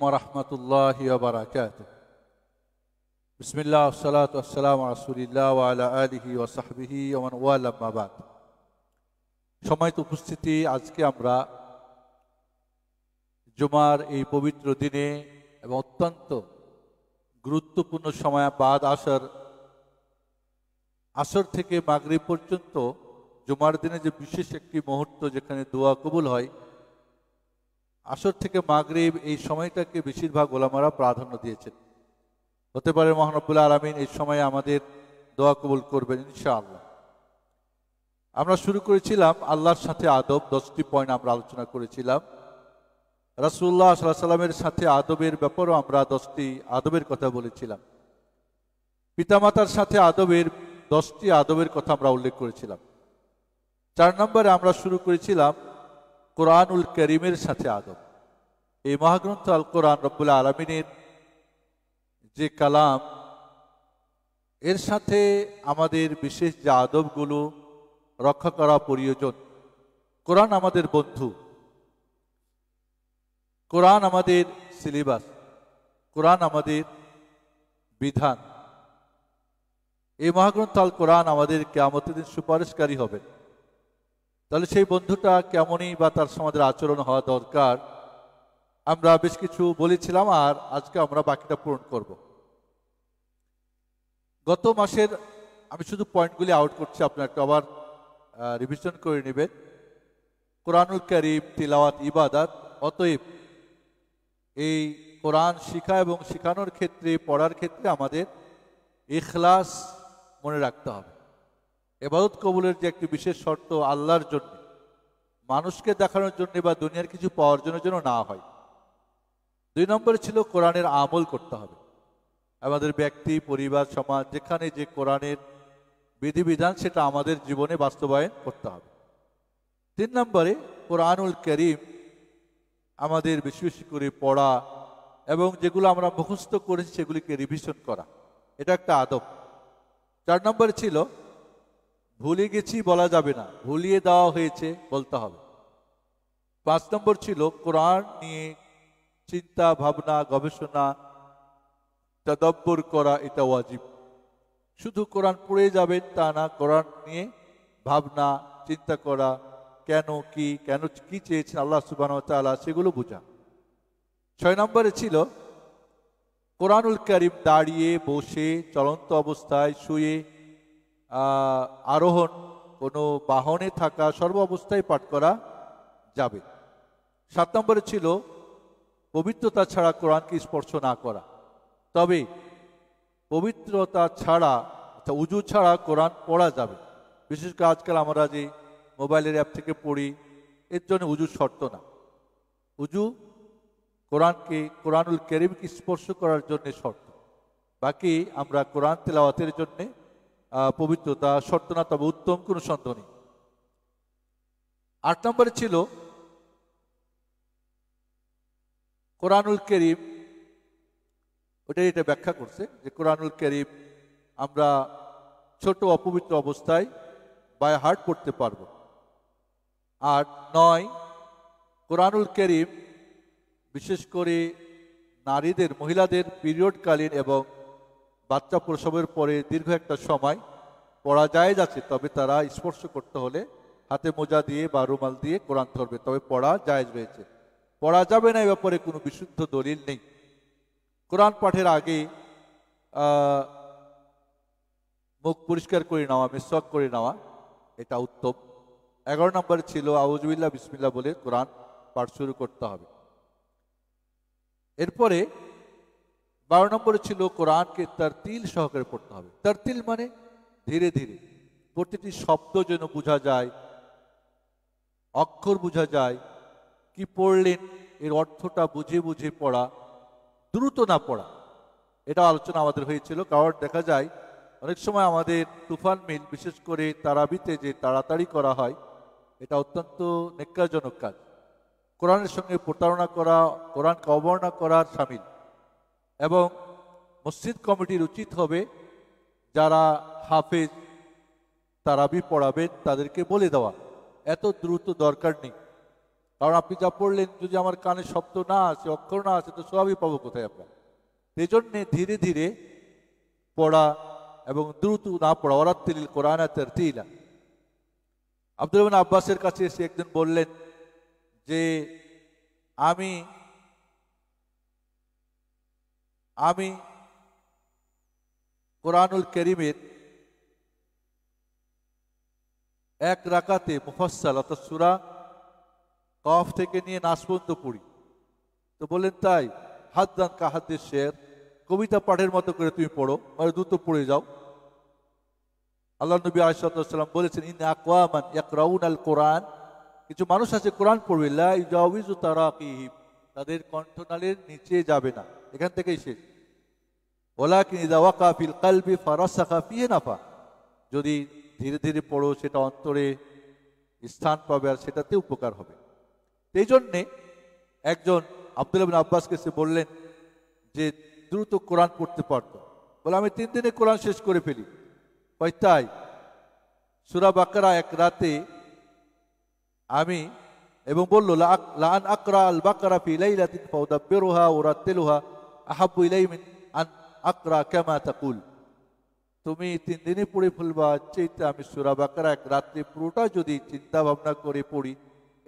সময়ত উপস্থিতি আজকে আমরা জুমার এই পবিত্র দিনে এবং অত্যন্ত গুরুত্বপূর্ণ সময় বাদ আসর আসর থেকে মাগরি পর্যন্ত জুমার দিনে যে বিশেষ একটি মুহূর্ত যেখানে দোয়া কবুল হয় আসর থেকে মাগরিব এই সময়টাকে বেশিরভাগ ওলামারা প্রাধান্য দিয়েছেন হতে পারে মহানবুল্লা আলমিন এই সময়ে আমাদের দোয়া কবুল করবেন ইনশাআল্লাহ আমরা শুরু করেছিলাম আল্লাহর সাথে আদব দশটি পয়েন্ট আমরা আলোচনা করেছিলাম রাসুল্লাহ সাল্লাহ সাল্লামের সাথে আদবের ব্যাপারেও আমরা দশটি আদবের কথা বলেছিলাম পিতামাতার সাথে আদবের দশটি আদবের কথা আমরা উল্লেখ করেছিলাম চার নম্বরে আমরা শুরু করেছিলাম কোরআনুল করিমের সাথে আদব এই মহাগ্রন্থ আল কোরআন রব্বুল আলমিনের যে কালাম এর সাথে আমাদের বিশেষ যে আদবগুলো রক্ষা করা প্রয়োজন কোরআন আমাদের বন্ধু কোরআন আমাদের সিলেবাস কোরআন আমাদের বিধান এই মহাগ্রন্থ আল কোরআন আমাদের কেয়ামতের দিন সুপারিশকারী হবেন তাহলে সেই বন্ধুটা কেমনই বা তার সমাজের আচরণ হওয়া দরকার আমরা বেশ কিছু বলেছিলাম আর আজকে আমরা বাকিটা পূরণ করব গত মাসের আমি শুধু পয়েন্টগুলি আউট করছি আপনার একটু আবার রিভিশন করে নেবেন কোরআনুল করিম তিলাওয়াত ইবাদাত অতএব এই কোরআন শিখা এবং শেখানোর ক্ষেত্রে পড়ার ক্ষেত্রে আমাদের এখলাস মনে রাখতে হবে এবাদত কবুলের যে একটি বিশেষ শর্ত আল্লাহর জন্য মানুষকে দেখানোর জন্য বা দুনিয়ার কিছু পাওয়ার জন্য যেন না হয় দুই নম্বরে ছিল কোরআনের আমল করতে হবে আমাদের ব্যক্তি পরিবার সমাজ যেখানে যে কোরআনের বিধিবিধান সেটা আমাদের জীবনে বাস্তবায়ন করতে হবে তিন নম্বরে কোরআনুল করিম আমাদের বেশি বেশি করে পড়া এবং যেগুলো আমরা মুখস্থ করেছি সেগুলিকে রিভিশন করা এটা একটা আদব চার নম্বরে ছিল ভুলে গেছি বলা যাবে না ভুলিয়ে দেওয়া হয়েছে বলতে হবে পাঁচ নম্বর ছিল কোরআন নিয়ে চিন্তা ভাবনা গবেষণা তদব্বর করা এটা ওয়াজিব শুধু কোরআন পড়ে যাবেন তা না কোরআন নিয়ে ভাবনা চিন্তা করা কেন কি কেন কি চেয়েছেন আল্লাহ সুবাহ তালা সেগুলো বোঝা ছয় নম্বরে ছিল কোরআনুল করিম দাঁড়িয়ে বসে চলন্ত অবস্থায় শুয়ে আরোহণ কোনো বাহনে থাকা সর্ব অবস্থায় পাঠ করা যাবে সাত নম্বরে ছিল পবিত্রতা ছাড়া কোরআনকে স্পর্শ না করা তবে পবিত্রতা ছাড়া উজু ছাড়া কোরআন পড়া যাবে বিশেষ করে আজকাল আমরা যে মোবাইলের অ্যাপ থেকে পড়ি এর জন্য উজু শর্ত না উজু কোরআনকে কোরআনুল কেরিমকে স্পর্শ করার জন্য শর্ত বাকি আমরা কোরআন তেলাওয়াতের জন্যে পবিত্রতা শর্ত না তবে উত্তম কোনো সন্দেহ নেই আট নম্বরে ছিল কোরআনুল করিম ওটাই এটা ব্যাখ্যা করছে যে কোরআনুল করিম আমরা ছোট অপবিত্র অবস্থায় বাই হার্ট পড়তে পারব আর নয় কোরআনুল করিম বিশেষ করে নারীদের মহিলাদের পিরিয়ডকালীন এবং বাচ্চা প্রসবের পরে দীর্ঘ একটা সময় পড়া যায় যাচ্ছে তবে তারা স্পর্শ করতে হলে হাতে মোজা দিয়ে বা রুমাল দিয়ে কোরআন ধরবে তবে পড়া জায়জ হয়েছে পড়া যাবে না এ ব্যাপারে কোনো বিশুদ্ধ দলিল নেই কোরআন পাঠের আগে মুখ পরিষ্কার করে নেওয়া মিসওয়াক করে নেওয়া এটা উত্তম এগারো নম্বরে ছিল আউজবিল্লা বিসমিল্লা বলে কোরআন পাঠ শুরু করতে হবে এরপরে বারো নম্বরে ছিল কোরআনকে তারতিল সহকারে পড়তে হবে তারতিল মানে ধীরে ধীরে প্রতিটি শব্দ যেন বোঝা যায় অক্ষর বোঝা যায় কি পড়লেন এর অর্থটা বুঝে বুঝে পড়া দ্রুত না পড়া এটা আলোচনা আমাদের হয়েছিল কারণ দেখা যায় অনেক সময় আমাদের তুফান মিল বিশেষ করে তারাবিতে যে তাড়াতাড়ি করা হয় এটা অত্যন্ত নেকাজনক কাজ কোরআনের সঙ্গে প্রতারণা করা কোরআনকে অবর্ণনা করার সামিল এবং মসজিদ কমিটির উচিত হবে যারা হাফেজ তারাবি পড়াবেন তাদেরকে বলে দেওয়া এত দ্রুত দরকার নেই কারণ আপনি যা পড়লেন যদি আমার কানে শব্দ না আসে অক্ষর না আসে তো সবই পাবো কোথায় আপনার সেই জন্যে ধীরে ধীরে পড়া এবং দ্রুত না পড়া তিল কোরআন তিলা আব্দুল আব্বাসের কাছে এসে একদিন বললেন যে আমি আমি কোরআনুল করিমের এক রাকাতে মুফাসাল অর্থাৎ সুরা কফ থেকে নিয়ে নাসপন্ত পড়ি তো বললেন তাই হাত দান কাহাদ্দের শের কবিতা পাঠের মতো করে তুমি পড়ো মানে দ্রুত পড়ে যাও আল্লাহ নবী আসাল্লাম বলেছেন ইন আকওয়ামান রাউন আল কোরআন কিছু মানুষ আছে কোরআন পড়বে লা ইউজাউযু তাদের কণ্ঠনালীর নিচে যাবে না এখান থেকেই শেষ ওলাকিন ইদা ওয়াকা ফিল কালবি ফারাসাকা ফিহে নাফা যদি ধীরে ধীরে পড়ো সেটা অন্তরে স্থান পাবে আর সেটাতে উপকার হবে সেই জন্যে একজন আবদুল্লাবিন আব্বাসকে সে বললেন যে দ্রুত কোরআন পড়তে পারত বলে আমি তিন দিনে কোরআন শেষ করে ফেলি হয় তাই সুরা বাকরা এক রাতে আমি এবং বলল লান আকরা আল বাকারা ফি ইলাইলাতিন বেরোহা ওরা তেলোহা আহাবু ইলাইমিন আন আকরা কেমা তাকুল তুমি তিন দিনে পড়ে ফেলবা চেইতে আমি সুরা বাকরা এক রাত্রি পুরোটা যদি চিন্তা ভাবনা করে পড়ি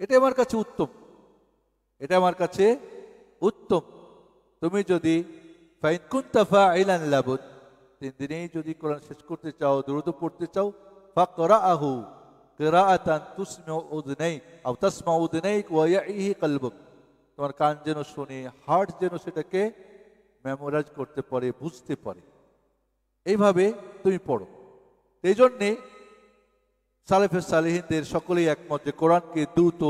এটা আমার কাছে উত্তম এটা আমার কাছে উত্তম তুমি যদি ফাইনকুন আইলান লাবুদ তিন দিনেই যদি কোরআন শেষ করতে চাও দ্রুত পড়তে চাও ফা করা আহু কেরাআতান তুসমা উদনাই আও তাসমা উদনাইক ওয়া তোমার কান যেন শুনে হার্ট যেন সেটাকে মেমোরাইজ করতে পারে বুঝতে পারে এইভাবে তুমি পড়ো এই জন্যে সালেফে সালেহিনদের সকলেই একমত যে কোরআনকে দ্রুত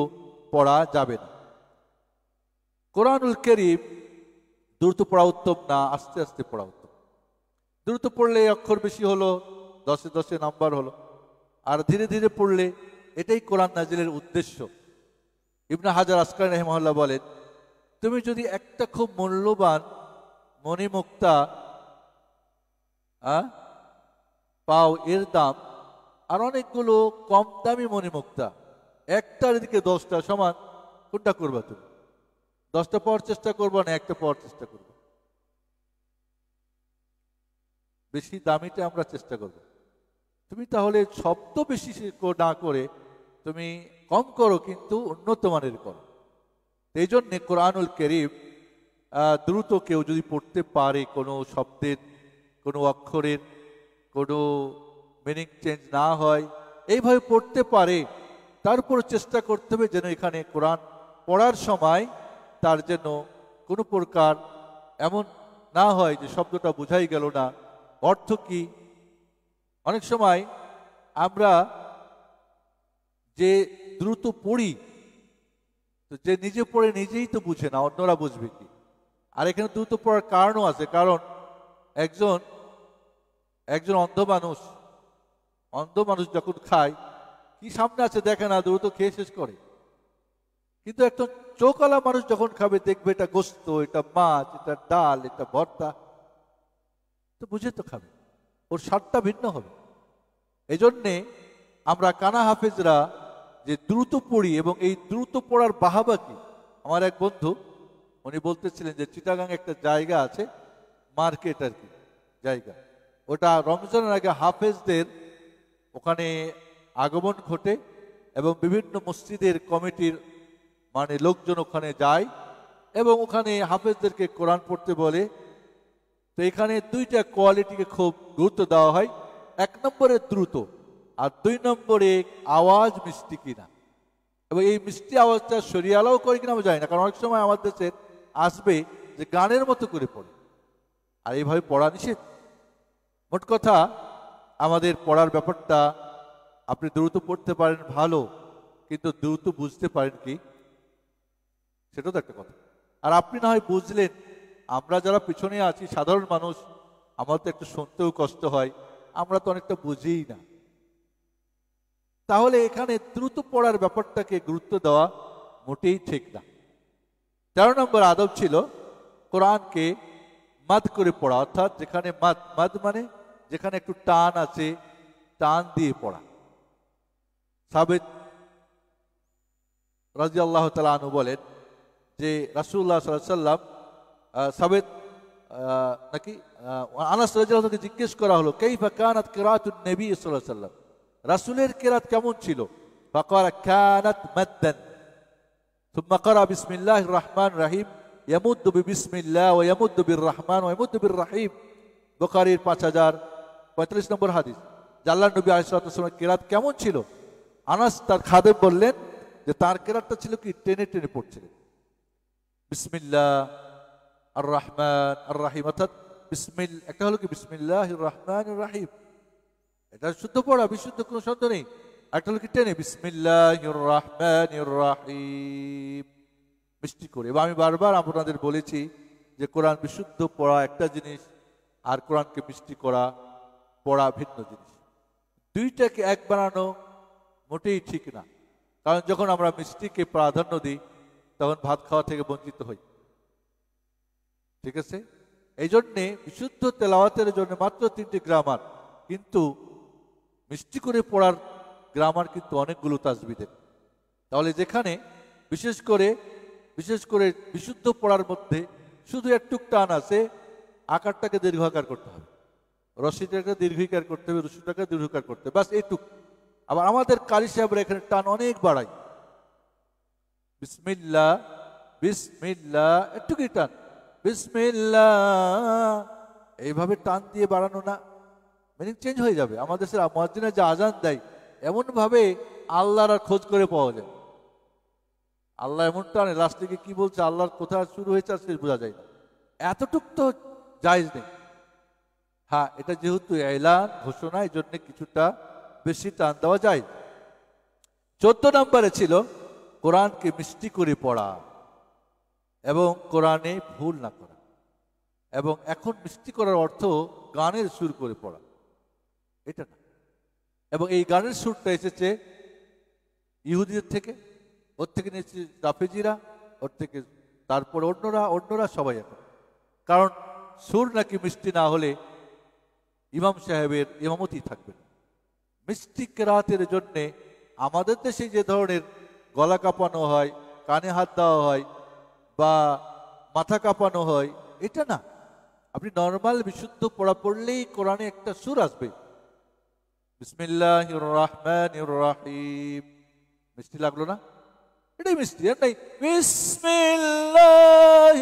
পড়া যাবে না কোরআনুল করিম দ্রুত পড়া উত্তম না আস্তে আস্তে পড়া উত্তম দ্রুত পড়লে অক্ষর বেশি হলো দশে দশে নাম্বার হলো আর ধীরে ধীরে পড়লে এটাই কোরআন নাজিলের উদ্দেশ্য ইবনা হাজার আসকার রহমহল্লা বলেন তুমি যদি একটা খুব মূল্যবান মণিমুক্তা পাও এর দাম আর অনেকগুলো কম দামি মণিমুক্তা একটার দিকে দশটা সমান কোনটা করবা তুমি দশটা পাওয়ার চেষ্টা করবো না একটা পাওয়ার চেষ্টা করবো বেশি দামিটা আমরা চেষ্টা করব তুমি তাহলে শব্দ বেশি না করে তুমি কম করো কিন্তু উন্নত মানের করো এই জন্যে কোরআনুল করিম দ্রুত কেউ যদি পড়তে পারে কোনো শব্দের কোনো অক্ষরের কোনো মিনিং চেঞ্জ না হয় এইভাবে পড়তে পারে তারপর চেষ্টা করতে হবে যেন এখানে কোরআন পড়ার সময় তার যেন কোনো প্রকার এমন না হয় যে শব্দটা বোঝাই গেল না অর্থ কি অনেক সময় আমরা যে দ্রুত পড়ি তো যে নিজে পড়ে নিজেই তো বুঝে না অন্যরা বুঝবে কি আর এখানে দ্রুত পড়ার কারণও আছে কারণ একজন একজন অন্ধ মানুষ অন্ধ মানুষ যখন খায় কি সামনে আছে দেখে না দ্রুত খেয়ে শেষ করে কিন্তু একজন চোখওয়ালা মানুষ যখন খাবে দেখবে এটা গোস্ত এটা মাছ এটা ডাল এটা ভর্তা তো বুঝে তো খাবে ওর স্বাদটা ভিন্ন হবে এই জন্যে আমরা কানা হাফেজরা যে দ্রুত পড়ি এবং এই দ্রুত পড়ার বাহাবাকে আমার এক বন্ধু উনি বলতেছিলেন যে চিটাগাং একটা জায়গা আছে মার্কেট আর কি জায়গা ওটা রমজানের আগে হাফেজদের ওখানে আগমন ঘটে এবং বিভিন্ন মসজিদের কমিটির মানে লোকজন ওখানে যায় এবং ওখানে হাফেজদেরকে কোরআন পড়তে বলে তো এখানে দুইটা কোয়ালিটিকে খুব গুরুত্ব দেওয়া হয় এক নম্বরে দ্রুত আর দুই নম্বরে আওয়াজ মিষ্টি কিনা এবং এই মিষ্টি আওয়াজটা সরিয়ালাও করে কিনা আমি জানি না কারণ অনেক সময় আমাদের দেশের আসবে যে গানের মতো করে পড়ে আর এইভাবে পড়া নিষেধ মোট কথা আমাদের পড়ার ব্যাপারটা আপনি দ্রুত পড়তে পারেন ভালো কিন্তু দ্রুত বুঝতে পারেন কি সেটাও তো একটা কথা আর আপনি না হয় বুঝলেন আমরা যারা পিছনে আছি সাধারণ মানুষ আমার তো একটু শুনতেও কষ্ট হয় আমরা তো অনেকটা বুঝিই না তাহলে এখানে দ্রুত পড়ার ব্যাপারটাকে গুরুত্ব দেওয়া মোটেই ঠিক না তেরো নম্বর আদব ছিল কোরআনকে মাদ করে পড়া অর্থাৎ যেখানে মাদ মাদ মানে যেখানে একটু টান আছে টান দিয়ে পড়া সাবেদ রাজি আল্লাহ তালু বলেন যে রাসুল্লাহ সাল্লাম সাবেদ নাকি আনাস রাজিয়ালকে জিজ্ঞেস করা হলো কেইফা কানাত কেরাত নবী সাল্লাহ সাল্লাম রাসুলের কেরাত কেমন ছিল ফাকারা কানাত মাদ্দান ثم قرأ بسم الله الرحمن الرحيم يمد ببسم الله ويمد بالرحمن ويمد بالرحيم বুখারির পাঁচ হাজার পঁয়তাল্লিশ নম্বর হাদিস জাল্লা নবী আলিসালামের কেরাত কেমন ছিল আনাস তার খাদেব বললেন যে তার কেরাতটা ছিল কি টেনে টেনে পড়ছিলেন বিসমিল্লা আর রহমান আর রাহিম অর্থাৎ বিসমিল একটা হলো কি বিসমিল্লাহ রহমান রাহিম এটা শুদ্ধ পড়া বিশুদ্ধ কোনো শব্দ নেই একটা লোক টেনে বিসমিল্লাহিম মিষ্টি করে এবং আমি বারবার আপনাদের বলেছি যে কোরআন বিশুদ্ধ পড়া একটা জিনিস আর কোরআনকে মিষ্টি করা পড়া ভিন্ন জিনিস দুইটাকে এক বানানো মোটেই ঠিক না কারণ যখন আমরা মিষ্টিকে প্রাধান্য দিই তখন ভাত খাওয়া থেকে বঞ্চিত হই ঠিক আছে এই জন্যে বিশুদ্ধ তেলাওয়াতের জন্য মাত্র তিনটি গ্রামার কিন্তু মিষ্টি করে পড়ার গ্রামার কিন্তু অনেকগুলো তাজবিদের তাহলে যেখানে বিশেষ করে বিশেষ করে বিশুদ্ধ পড়ার মধ্যে শুধু একটুক টান আছে আকারটাকে দীর্ঘাকার করতে হবে রশিটাকে দীর্ঘিকার করতে হবে রসিটাকে দীর্ঘকার করতে হবে ব্যাস এইটুক আবার আমাদের কালি সাহেবরা এখানে টান অনেক বাড়াই বিসমিল্লা বিসমিল্লা একটুকুই টান বিসমিল্লা এইভাবে টান দিয়ে বাড়ানো না মিনিং চেঞ্জ হয়ে যাবে আমাদের সে মহাজিনা যে আজান দেয় এমনভাবে আল্লাহর আর খোঁজ করে পাওয়া যায় আল্লাহ এমন টানে লাস্ট থেকে কি বলছে আল্লাহর কোথায় শুরু হয়েছে আর সে বোঝা যায় না এতটুক তো জায়জ নেই হ্যাঁ এটা যেহেতু এলান ঘোষণা এই জন্য কিছুটা বেশি টান দেওয়া যায় চোদ্দ নম্বরে ছিল কোরআনকে মিষ্টি করে পড়া এবং কোরআনে ভুল না করা এবং এখন মিষ্টি করার অর্থ গানের সুর করে পড়া এটা না এবং এই গানের সুরটা এসেছে ইহুদিদের থেকে ওর থেকে নিয়েছে রাফেজিরা ওর থেকে তারপর অন্যরা অন্যরা সবাই এখন কারণ সুর নাকি মিষ্টি না হলে ইমাম সাহেবের ইমামতি থাকবে না মিষ্টি কেরাতের জন্যে আমাদের দেশে যে ধরনের গলা কাঁপানো হয় কানে হাত দেওয়া হয় বা মাথা কাঁপানো হয় এটা না আপনি নর্মাল বিশুদ্ধ পড়া পড়লেই কোরআনে একটা সুর আসবে বিসমিল্লাহ রহমান রাহিম মিষ্টি লাগলো না এটাই মিষ্টি আর নাই বিসমিল্লাহ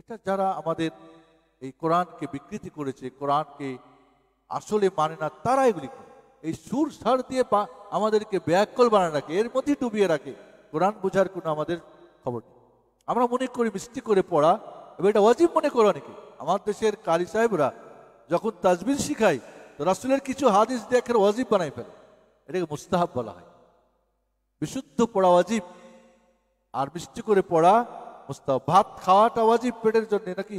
এটা যারা আমাদের এই কোরআনকে বিকৃতি করেছে কোরআনকে আসলে মানে না তারা এগুলি করে এই সুর সার দিয়ে আমাদেরকে ব্যাকল বানায় রাখে এর মধ্যে ডুবিয়ে রাখে কোরআন বোঝার কোনো আমাদের খবর নেই আমরা মনে করি মিষ্টি করে পড়া এবং এটা অজীব মনে করো অনেকে আমার দেশের কালী সাহেবরা যখন তাজবির শিখাই তো রাসুলের কিছু হাদিস দিয়ে ওয়াজিব বানাই ফেলে এটাকে মুস্তাহাব বলা হয় বিশুদ্ধ পড়া ওয়াজিব আর মিষ্টি করে পড়া মুস্তাহাব ভাত খাওয়াটা ওয়াজিব পেটের জন্য নাকি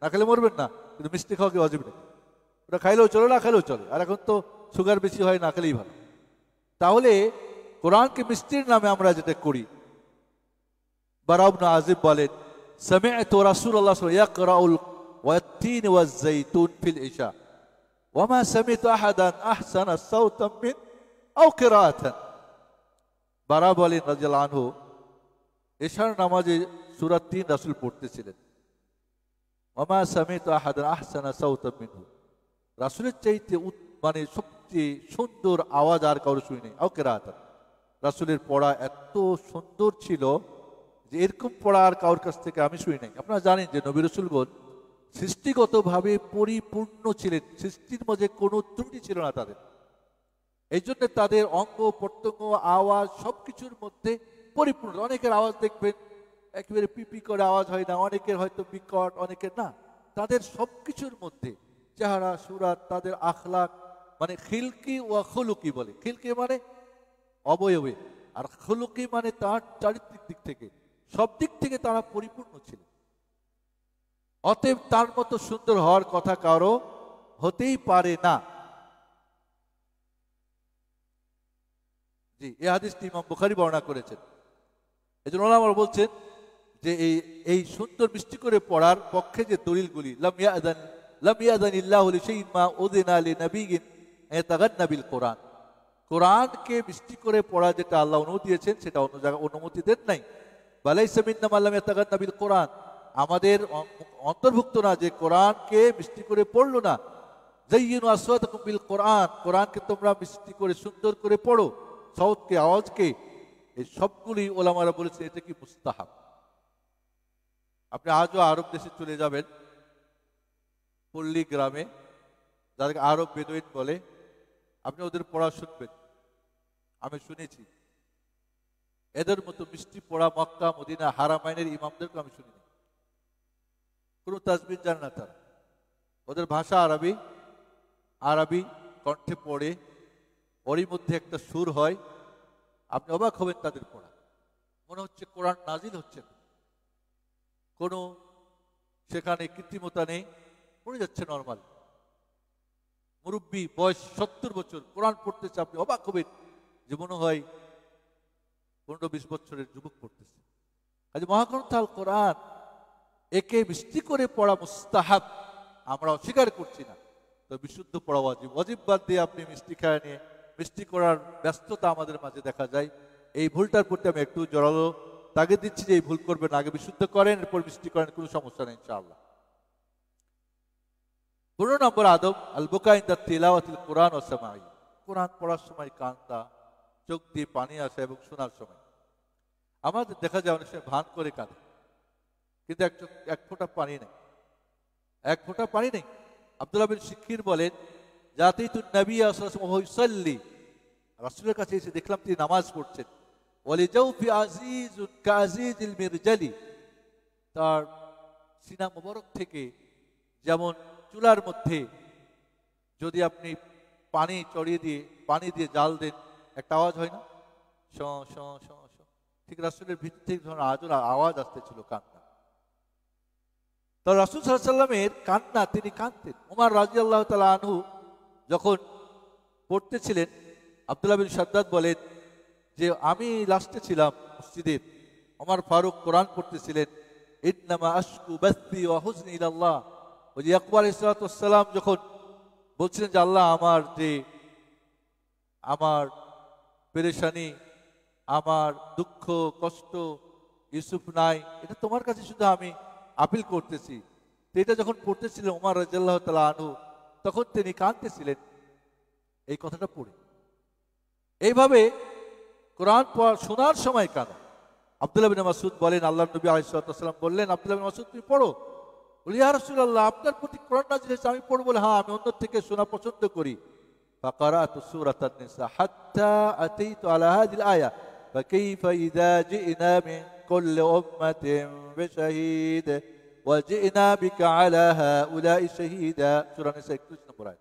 না খেলে মরবেন না কিন্তু মিষ্টি খাওয়া কি ওয়াজিব নাকি ওটা খাইলেও চলে না খাইলেও চলে আর এখন তো সুগার বেশি হয় না খেলেই ভালো তাহলে কোরআনকে মিষ্টির নামে আমরা যেটা করি বারাবনা আজিব বলেন সামে তো রাসুল আল্লাহ রাউল والتين والزيتون في العشاء وما سمعت أحدا أحسن صوتا من أو قراءة বারাব আলী রাজাল আনহু এশার নামাজে সুরাত তিন রাসুল পড়তেছিলেন মামা সামিত আহাদ আহসানা সৌতম মিনহু রাসুলের চাইতে মানে সবচেয়ে সুন্দর আওয়াজ আর কারো শুনি ওকে রাত রাসুলের পড়া এত সুন্দর ছিল যে এরকম পড়া আর কারোর কাছ থেকে আমি শুনি নাই আপনারা জানেন যে নবী রসুলগঞ্জ সৃষ্টিগতভাবে পরিপূর্ণ ছিলেন সৃষ্টির মধ্যে কোনো ত্রুটি ছিল না তাদের এই জন্য তাদের অঙ্গ প্রত্যঙ্গ আওয়াজ সব কিছুর মধ্যে পরিপূর্ণ অনেকের আওয়াজ দেখবেন একেবারে পিপি করে আওয়াজ হয় না অনেকের হয়তো বিকট অনেকের না তাদের সব কিছুর মধ্যে চেহারা সুরাত তাদের আখলাক মানে খিলকি ওয়া খুলুকি বলে খিলকি মানে অবয়বে আর খুলুকি মানে তার চারিত্রিক দিক থেকে সব দিক থেকে তারা পরিপূর্ণ ছিলেন অতএব তার মতো সুন্দর হওয়ার কথা কারো হতেই পারে না জি এ হাদিসটি ইমাম বুখারি বর্ণনা করেছেন এই জন্য আমার বলছেন যে এই এই সুন্দর মিষ্টি করে পড়ার পক্ষে যে দলিলগুলি কোরআন কোরআনকে মিষ্টি করে পড়া যেটা আল্লাহ অনুমতি দিয়েছেন সেটা অন্য জায়গায় অনুমতি দেন নাই বালাই সামিন নাম আল্লাহ তাগান্নাবিল কোরআন আমাদের অন্তর্ভুক্ত না যে কোরআনকে মিষ্টি করে পড়লো না জৈন আসওয়াত বিল কোরআন কোরআনকে তোমরা মিষ্টি করে সুন্দর করে পড়ো সৌদকে আওয়াজকে এই সবগুলি ওলামারা বলেছে এটা কি মুস্তাহাব আপনি আজও আরব দেশে চলে যাবেন পল্লী গ্রামে যাদেরকে আরব বেদুইন বলে আপনি ওদের পড়া শুনবেন আমি শুনেছি এদের মতো মিষ্টি পড়া মক্কা মদিনা হারামাইনের ইমামদেরকে আমি শুনিনি কোনো তাজবির জানে না তারা ওদের ভাষা আরবি আরবি কণ্ঠে পড়ে ওরই মধ্যে একটা সুর হয় আপনি অবাক হবেন তাদের পড়া মনে হচ্ছে কোরআন নাজিল হচ্ছে না কোনো সেখানে কৃত্রিমতা নেই পড়ে যাচ্ছে নর্মাল মুরব্বী বয়স সত্তর বছর কোরআন পড়তেছে আপনি অবাক হবেন যে মনে হয় পনেরো বিশ বছরের যুবক পড়তেছে আজ মহাগ্রন্থাল কোরআন একে বৃষ্টি করে পড়া মুস্তাহাব আমরা অস্বীকার করছি না তো বিশুদ্ধ পড়া অজীব অজীব বাদ দিয়ে আপনি মিষ্টি খায় নিয়ে মিষ্টি করার ব্যস্ততা আমাদের মাঝে দেখা যায় এই ভুলটার প্রতি আমি একটু জড়ালো তাকে দিচ্ছি যে এই ভুল করবেন আগে বিশুদ্ধ করেন এরপর মিষ্টি করেন কোনো সমস্যা নেই ইনশাআল্লাহ পনেরো নম্বর আদব আল বোকাইন দা তেলাওয়াতিল কোরআন সামাই কোরআন পড়ার সময় কান্তা চোখ দিয়ে পানি আসা এবং শোনার সময় আমাদের দেখা যায় অনেক সময় ভান করে কাঁদে কিন্তু একজন এক ফোঁটা পানি নেই এক ফোঁটা পানি নেই আবদুল্লাহ বিন শিক্ষির বলেন যাতেই তু নবী আসলামসাল্লি রাসুলের কাছে এসে দেখলাম তিনি নামাজ পড়ছেন বলে আজিজ কাজিজ মির্জালি তার সিনা মোবারক থেকে যেমন চুলার মধ্যে যদি আপনি পানি চড়িয়ে দিয়ে পানি দিয়ে জাল দেন একটা আওয়াজ হয় না স শ ঠিক রাসুলের ভিত্তি থেকে ধরুন আওয়াজ আসতেছিল কান তো রাসুল সাল্লামের কান্না তিনি কাঁদতেন উমার রাজি আল্লাহ তালা আনহু যখন পড়তেছিলেন আবদুল্লাহ বিন সাদ্দ বলেন যে আমি লাস্টে ছিলাম মসজিদের আমার ফারুক কোরআন পড়তেছিলেন ইদনামা আশকু বাস্তি ওয়াহুজনি আল্লাহ ওই যে আকবর ইসলাতাম যখন বলছিলেন যে আল্লাহ আমার যে আমার পেরেশানি আমার দুঃখ কষ্ট ইউসুফ নাই এটা তোমার কাছে শুধু আমি আপিল করতেছি এটা যখন পড়তেছিলেন ওমর রাজাল্লাহ তালা আনু তখন তিনি কাঁদতেছিলেন এই কথাটা পড়ে এইভাবে কোরআন পড়া শোনার সময় কাঁদা আবদুল্লাহ বিন মাসুদ বলেন আল্লাহ নবী আলাইসালাম বললেন আবদুল্লাহ বিন মাসুদ তুমি পড়ো বলি হ্যাঁ রসুল্লাহ আপনার প্রতি কোরআন জিনিস হয়েছে আমি পড়বো বলে হ্যাঁ আমি অন্য থেকে শোনা পছন্দ করি فقرأت كل أمة بشهيد وجئنا بك على هؤلاء شهيدا سورة النساء 21 নম্বর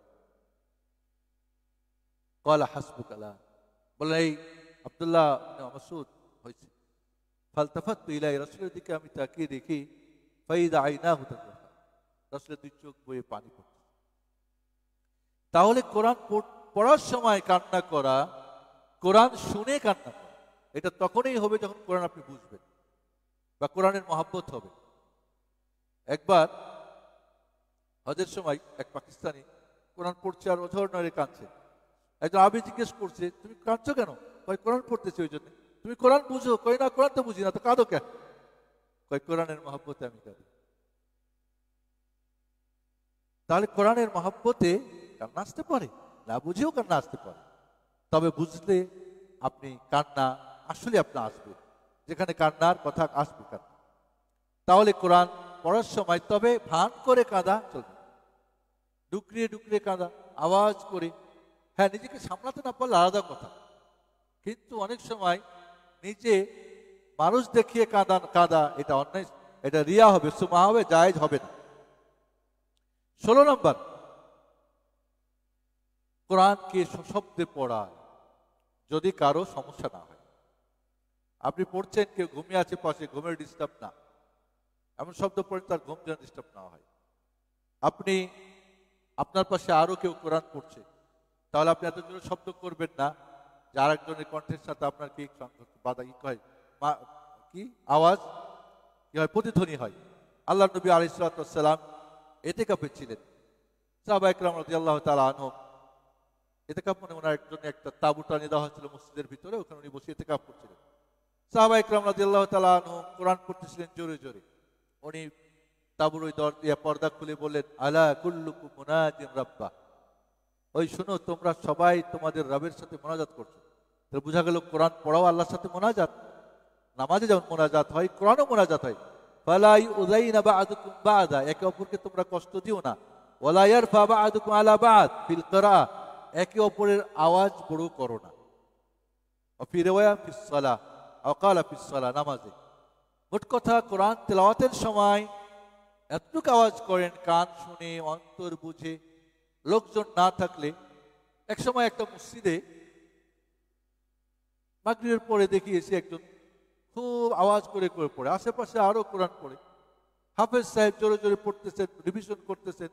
قال حسبك الآن বলে عبد الله بن مسعود فالتفت إلى رسول দিকে আমি তাকিয়ে দেখি فإذا عيناه تدرك রাসূলের দুই চোখ বয়ে পানি পড়ছে তাহলে কোরআন পড়ার সময় কান্না করা কোরআন শুনে কান্না করা এটা তখনই হবে যখন কোরআন আপনি বুঝবেন বা কোরআনের মহাব্বত হবে একবার হজের সময় এক পাকিস্তানি কোরআন পড়ছে আর অঝর নয় কাঁদছে একজন আবি জিজ্ঞেস করছে তুমি কাঁদছো কেন কয় কোরআন পড়তেছে ওই জন্য তুমি কোরআন বুঝো কয় না কোরআন তো বুঝি না তো কাঁদো কেন কয় কোরআনের মহাব্বতে আমি কাঁদি তাহলে কোরআনের মহাব্বতে কান্না আসতে পারে না বুঝেও কান্না আসতে পারে তবে বুঝলে আপনি কান্না আসলে আপনার আসবে যেখানে কান্নার কথা আসবে কেন তাহলে কোরআন পড়ার সময় তবে ভান করে কাঁদা চলবে ডুকরিয়ে ডুকরিয়ে কাঁদা আওয়াজ করে হ্যাঁ নিজেকে সামলাতে না পারলে আলাদা কথা কিন্তু অনেক সময় নিজে মানুষ দেখিয়ে কাঁদা কাঁদা এটা অন্যায় এটা রিয়া হবে সুমা হবে জায়েজ হবে না ষোলো নম্বর কোরআনকে সশব্দে পড়া যদি কারো সমস্যা না হয় আপনি পড়ছেন কেউ ঘুমিয়ে আছে পাশে ঘুমের ডিস্টার্ব না এমন শব্দ পড়ে তার ঘুম যেন ডিস্টার্ব না হয় আপনি আপনার পাশে আরও কেউ কোরআন পড়ছে তাহলে আপনি এত জোরে শব্দ করবেন না যে আরেকজনের কণ্ঠের সাথে আপনার কি বাধা কি হয় কি আওয়াজ কি হয় প্রতিধ্বনি হয় আল্লাহ নবী আলিসাল্লাম এতে কাপে ছিলেন সাহবা ইকরাম রাজি আল্লাহ তালা আনহ এতে কাপ মনে ওনার একজনে একটা তাবুটা নিয়ে দেওয়া হয়েছিল মসজিদের ভিতরে ওখানে উনি বসে এতে কাপ করছিলেন ইকরাম পড়তেছিলেন জোরে জোরে উনি তাবুর ওই দর দিয়ে পর্দা খুলে বললেন আলা কুল্লুকু রাব্বা ওই শুনো তোমরা সবাই তোমাদের রাবের সাথে মোনাজাত করছো তাহলে বোঝা গেল কোরআন পড়াও আল্লাহর সাথে মোনাজাত নামাজে যেমন মোনাজাত হয় কোরআনও মোনাজাত হয় ফালাই উদাই না বা একে অপরকে তোমরা কষ্ট দিও না ওলাইয়ার ফা বা আলা বাদ ফিল করা একে অপরের আওয়াজ বড় করো না ফিরে অকাল নামাজে মোট কথা কোরআন তেলাওয়াতের সময় এতটুকু আওয়াজ করেন কান শুনে অন্তর বুঝে লোকজন না থাকলে একসময় একটা মসজিদে মাগরিবের পরে দেখি এসে একজন খুব আওয়াজ করে করে পড়ে আশেপাশে আরও কোরআন পড়ে হাফেজ সাহেব জোরে জোরে পড়তেছেন রিভিশন করতেছেন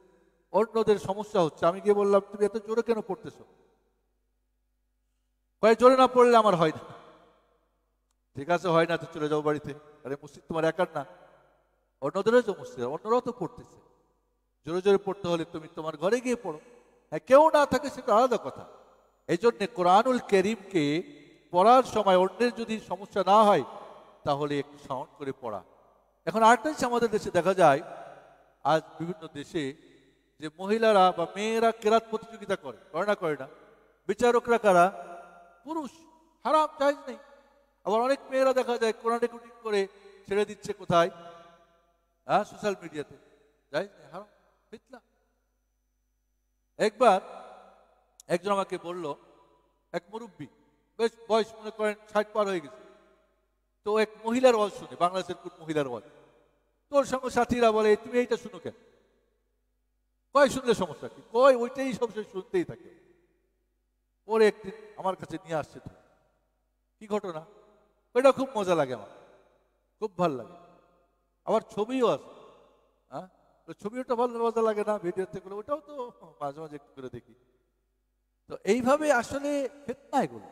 অন্যদের সমস্যা হচ্ছে আমি গিয়ে বললাম তুমি এত জোরে কেন পড়তেছ কয়ে জোরে না পড়লে আমার হয় না ঠিক আছে হয় না তো চলে যাবো বাড়িতে আরে মসজিদ তোমার একার না অন্যদেরও যে মসজিদ অন্যরাও তো পড়তেছে জোরে জোরে পড়তে হলে তুমি তোমার ঘরে গিয়ে পড়ো হ্যাঁ কেউ না থাকে সেটা আলাদা কথা এই জন্যে কোরআনুল করিমকে পড়ার সময় অন্যের যদি সমস্যা না হয় তাহলে একটু সাউন্ড করে পড়া এখন আর্টেন্স আমাদের দেশে দেখা যায় আজ বিভিন্ন দেশে যে মহিলারা বা মেয়েরা কেরাত প্রতিযোগিতা করে করে না করে না বিচারকরা কারা পুরুষ হারাম চাইজ নেই আবার অনেক মেয়েরা দেখা যায় কোরআনে কুটির করে ছেড়ে দিচ্ছে কোথায় হ্যাঁ সোশ্যাল মিডিয়াতে যাই হ্যাঁ একবার একজন আমাকে বলল এক মুরব্বী বেশ বয়স মনে করেন ষাট পার হয়ে গেছে তো এক মহিলার ওয়াজ শুনে বাংলাদেশের কোন মহিলার ওয়াজ তোর সঙ্গে সাথীরা বলে তুমি এইটা শুনো কেন কয় শুনলে সমস্যা কি কয় ওইটাই সবসময় শুনতেই থাকে পরে একদিন আমার কাছে নিয়ে আসছে কি ঘটনা ওইটা খুব মজা লাগে আমার খুব ভালো লাগে আবার ছবিও আছে হ্যাঁ ছবিটা ভালো মজা লাগে না ভিডিও থেকে ওটাও তো মাঝে মাঝে একটু করে দেখি তো এইভাবে আসলে ফেতনা এগুলো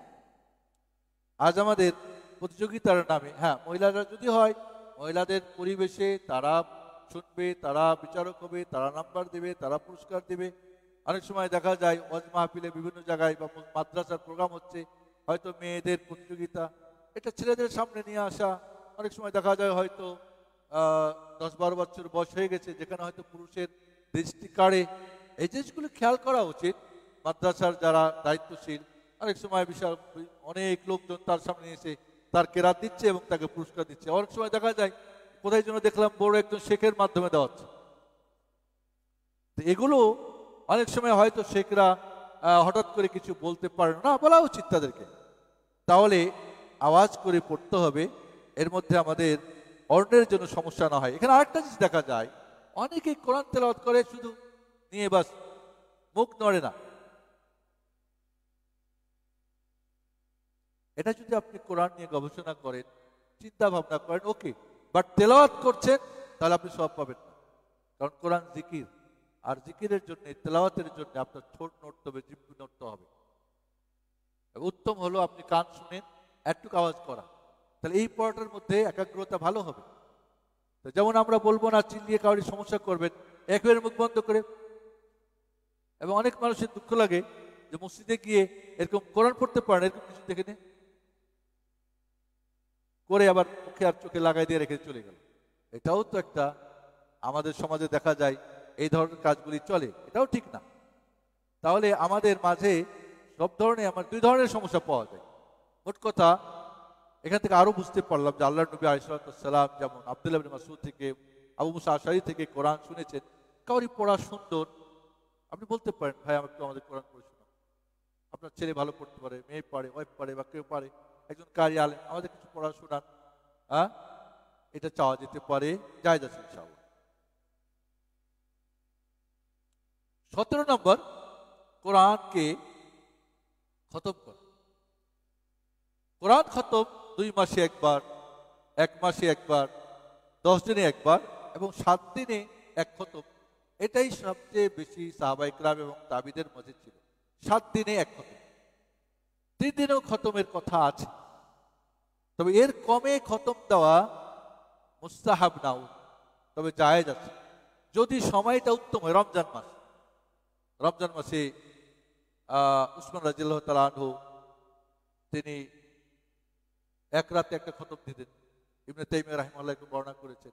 আজ আমাদের প্রতিযোগিতার নামে হ্যাঁ মহিলারা যদি হয় মহিলাদের পরিবেশে তারা শুনবে তারা বিচারক হবে তারা নাম্বার দেবে তারা পুরস্কার দেবে অনেক সময় দেখা যায় ওয়াজ মাহফিলে বিভিন্ন জায়গায় বা মাদ্রাসার প্রোগ্রাম হচ্ছে হয়তো মেয়েদের প্রতিযোগিতা এটা ছেলেদের সামনে নিয়ে আসা অনেক সময় দেখা যায় হয়তো দশ বারো বছর বয়স হয়ে গেছে যেখানে হয়তো পুরুষের দৃষ্টি কাড়ে এই জিনিসগুলো খেয়াল করা উচিত মাদ্রাসার যারা দায়িত্বশীল অনেক সময় বিশাল অনেক লোকজন তার সামনে এসে তার কেরাত দিচ্ছে এবং তাকে পুরস্কার দিচ্ছে অনেক সময় দেখা যায় কোথায় যেন দেখলাম বড় একজন শেখের মাধ্যমে দেওয়া হচ্ছে এগুলো অনেক সময় হয়তো শেখরা হঠাৎ করে কিছু বলতে পারে না বলা উচিত তাদেরকে তাহলে আওয়াজ করে পড়তে হবে এর মধ্যে আমাদের অর্ণের জন্য সমস্যা না হয় এখানে আরেকটা জিনিস দেখা যায় অনেকে কোরআন তেলাওয়াত করে শুধু নিয়ে বাস মুখ নড়ে না এটা যদি আপনি কোরআন নিয়ে গবেষণা করেন চিন্তা ভাবনা করেন ওকে বাট তেলাওয়াত করছেন তাহলে আপনি সব পাবেন না কারণ কোরআন জিকির আর জিকিরের জন্য তেলাওয়াতের জন্য আপনার ঠোঁট নড়তে হবে জিব্বু নড়তে হবে উত্তম হলো আপনি কান শুনেন একটু আওয়াজ করা তাহলে এই পড়াটার মধ্যে একাগ্রতা ভালো হবে তো যেমন আমরা বলবো না চিল্লিয়ে কাউরি সমস্যা করবেন একবার মুখ বন্ধ করে এবং অনেক মানুষের দুঃখ লাগে যে মসজিদে গিয়ে এরকম কোরআন পড়তে পারে এরকম কিছু দেখে নে করে আবার মুখে আর চোখে লাগাই দিয়ে রেখে চলে গেল এটাও তো একটা আমাদের সমাজে দেখা যায় এই ধরনের কাজগুলি চলে এটাও ঠিক না তাহলে আমাদের মাঝে সব ধরনের আমার দুই ধরনের সমস্যা পাওয়া যায় মোট কথা এখান থেকে আরও বুঝতে পারলাম যে আল্লাহ নবী আলিসাল্লাম যেমন আবদুল্লাহ মাসুদ থেকে আবু মুসা আশারি থেকে কোরআন শুনেছেন কাউরি পড়া সুন্দর আপনি বলতে পারেন ভাই আমি একটু আমাদের কোরআন পড়ে শোনা আপনার ছেলে ভালো পড়তে পারে মেয়ে পারে ওয়াইফ পারে বা কেউ পারে একজন কারি আলেন আমাদের কিছু পড়া শোনান হ্যাঁ এটা চাওয়া যেতে পারে যাই যাচ্ছে ইনশাল্লাহ সতেরো নম্বর কোরআনকে খতম করা কোরআন খতম দুই মাসে একবার এক মাসে একবার দশ দিনে একবার এবং সাত দিনে এক খতম এটাই সবচেয়ে বেশি সাহাবাইকরাম এবং তাবিদের মধ্যে ছিল সাত দিনে এক খতম তিন দিনেও খতমের কথা আছে তবে এর কমে খতম দেওয়া মুস্তাহাব নাও তবে জায়েজ আছে যদি সময়টা উত্তম হয় রমজান মাস রমজান মাসে উসমান রাজিল্লাহ তালা তিনি এক রাতে একটা খতম দিতেন ইমনে তাইমিয়া রাহিমাল্লাহ একটু বর্ণনা করেছেন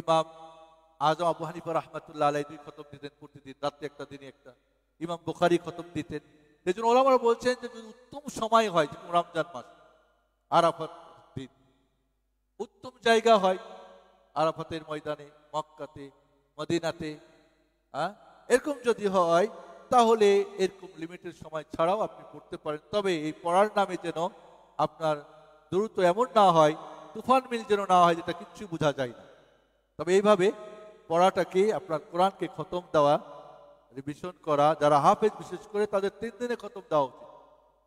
ইমাম আজম আবু হানিফা রহমাতুল্লাহ আলাই দুই খতম দিতেন প্রতিদিন রাত্রে একটা দিনে একটা ইমাম বুখারি খতম দিতেন এই জন্য ওলামারা বলছেন যে যদি উত্তম সময় হয় যেমন রমজান মাস আরাফত দিন উত্তম জায়গা হয় আরাফতের ময়দানে মক্কাতে মদিনাতে হ্যাঁ এরকম যদি হয় তাহলে এরকম লিমিটেড সময় ছাড়াও আপনি করতে পারেন তবে এই পড়ার নামে যেন আপনার দ্রুত এমন না হয় তুফান মিল যেন না হয় যেটা কিচ্ছু বোঝা যায় না তবে এইভাবে পড়াটাকে আপনার কোরআনকে খতম দেওয়া রিভিশন করা যারা হাফেজ বিশেষ করে তাদের তিন দিনে খতম দেওয়া উচিত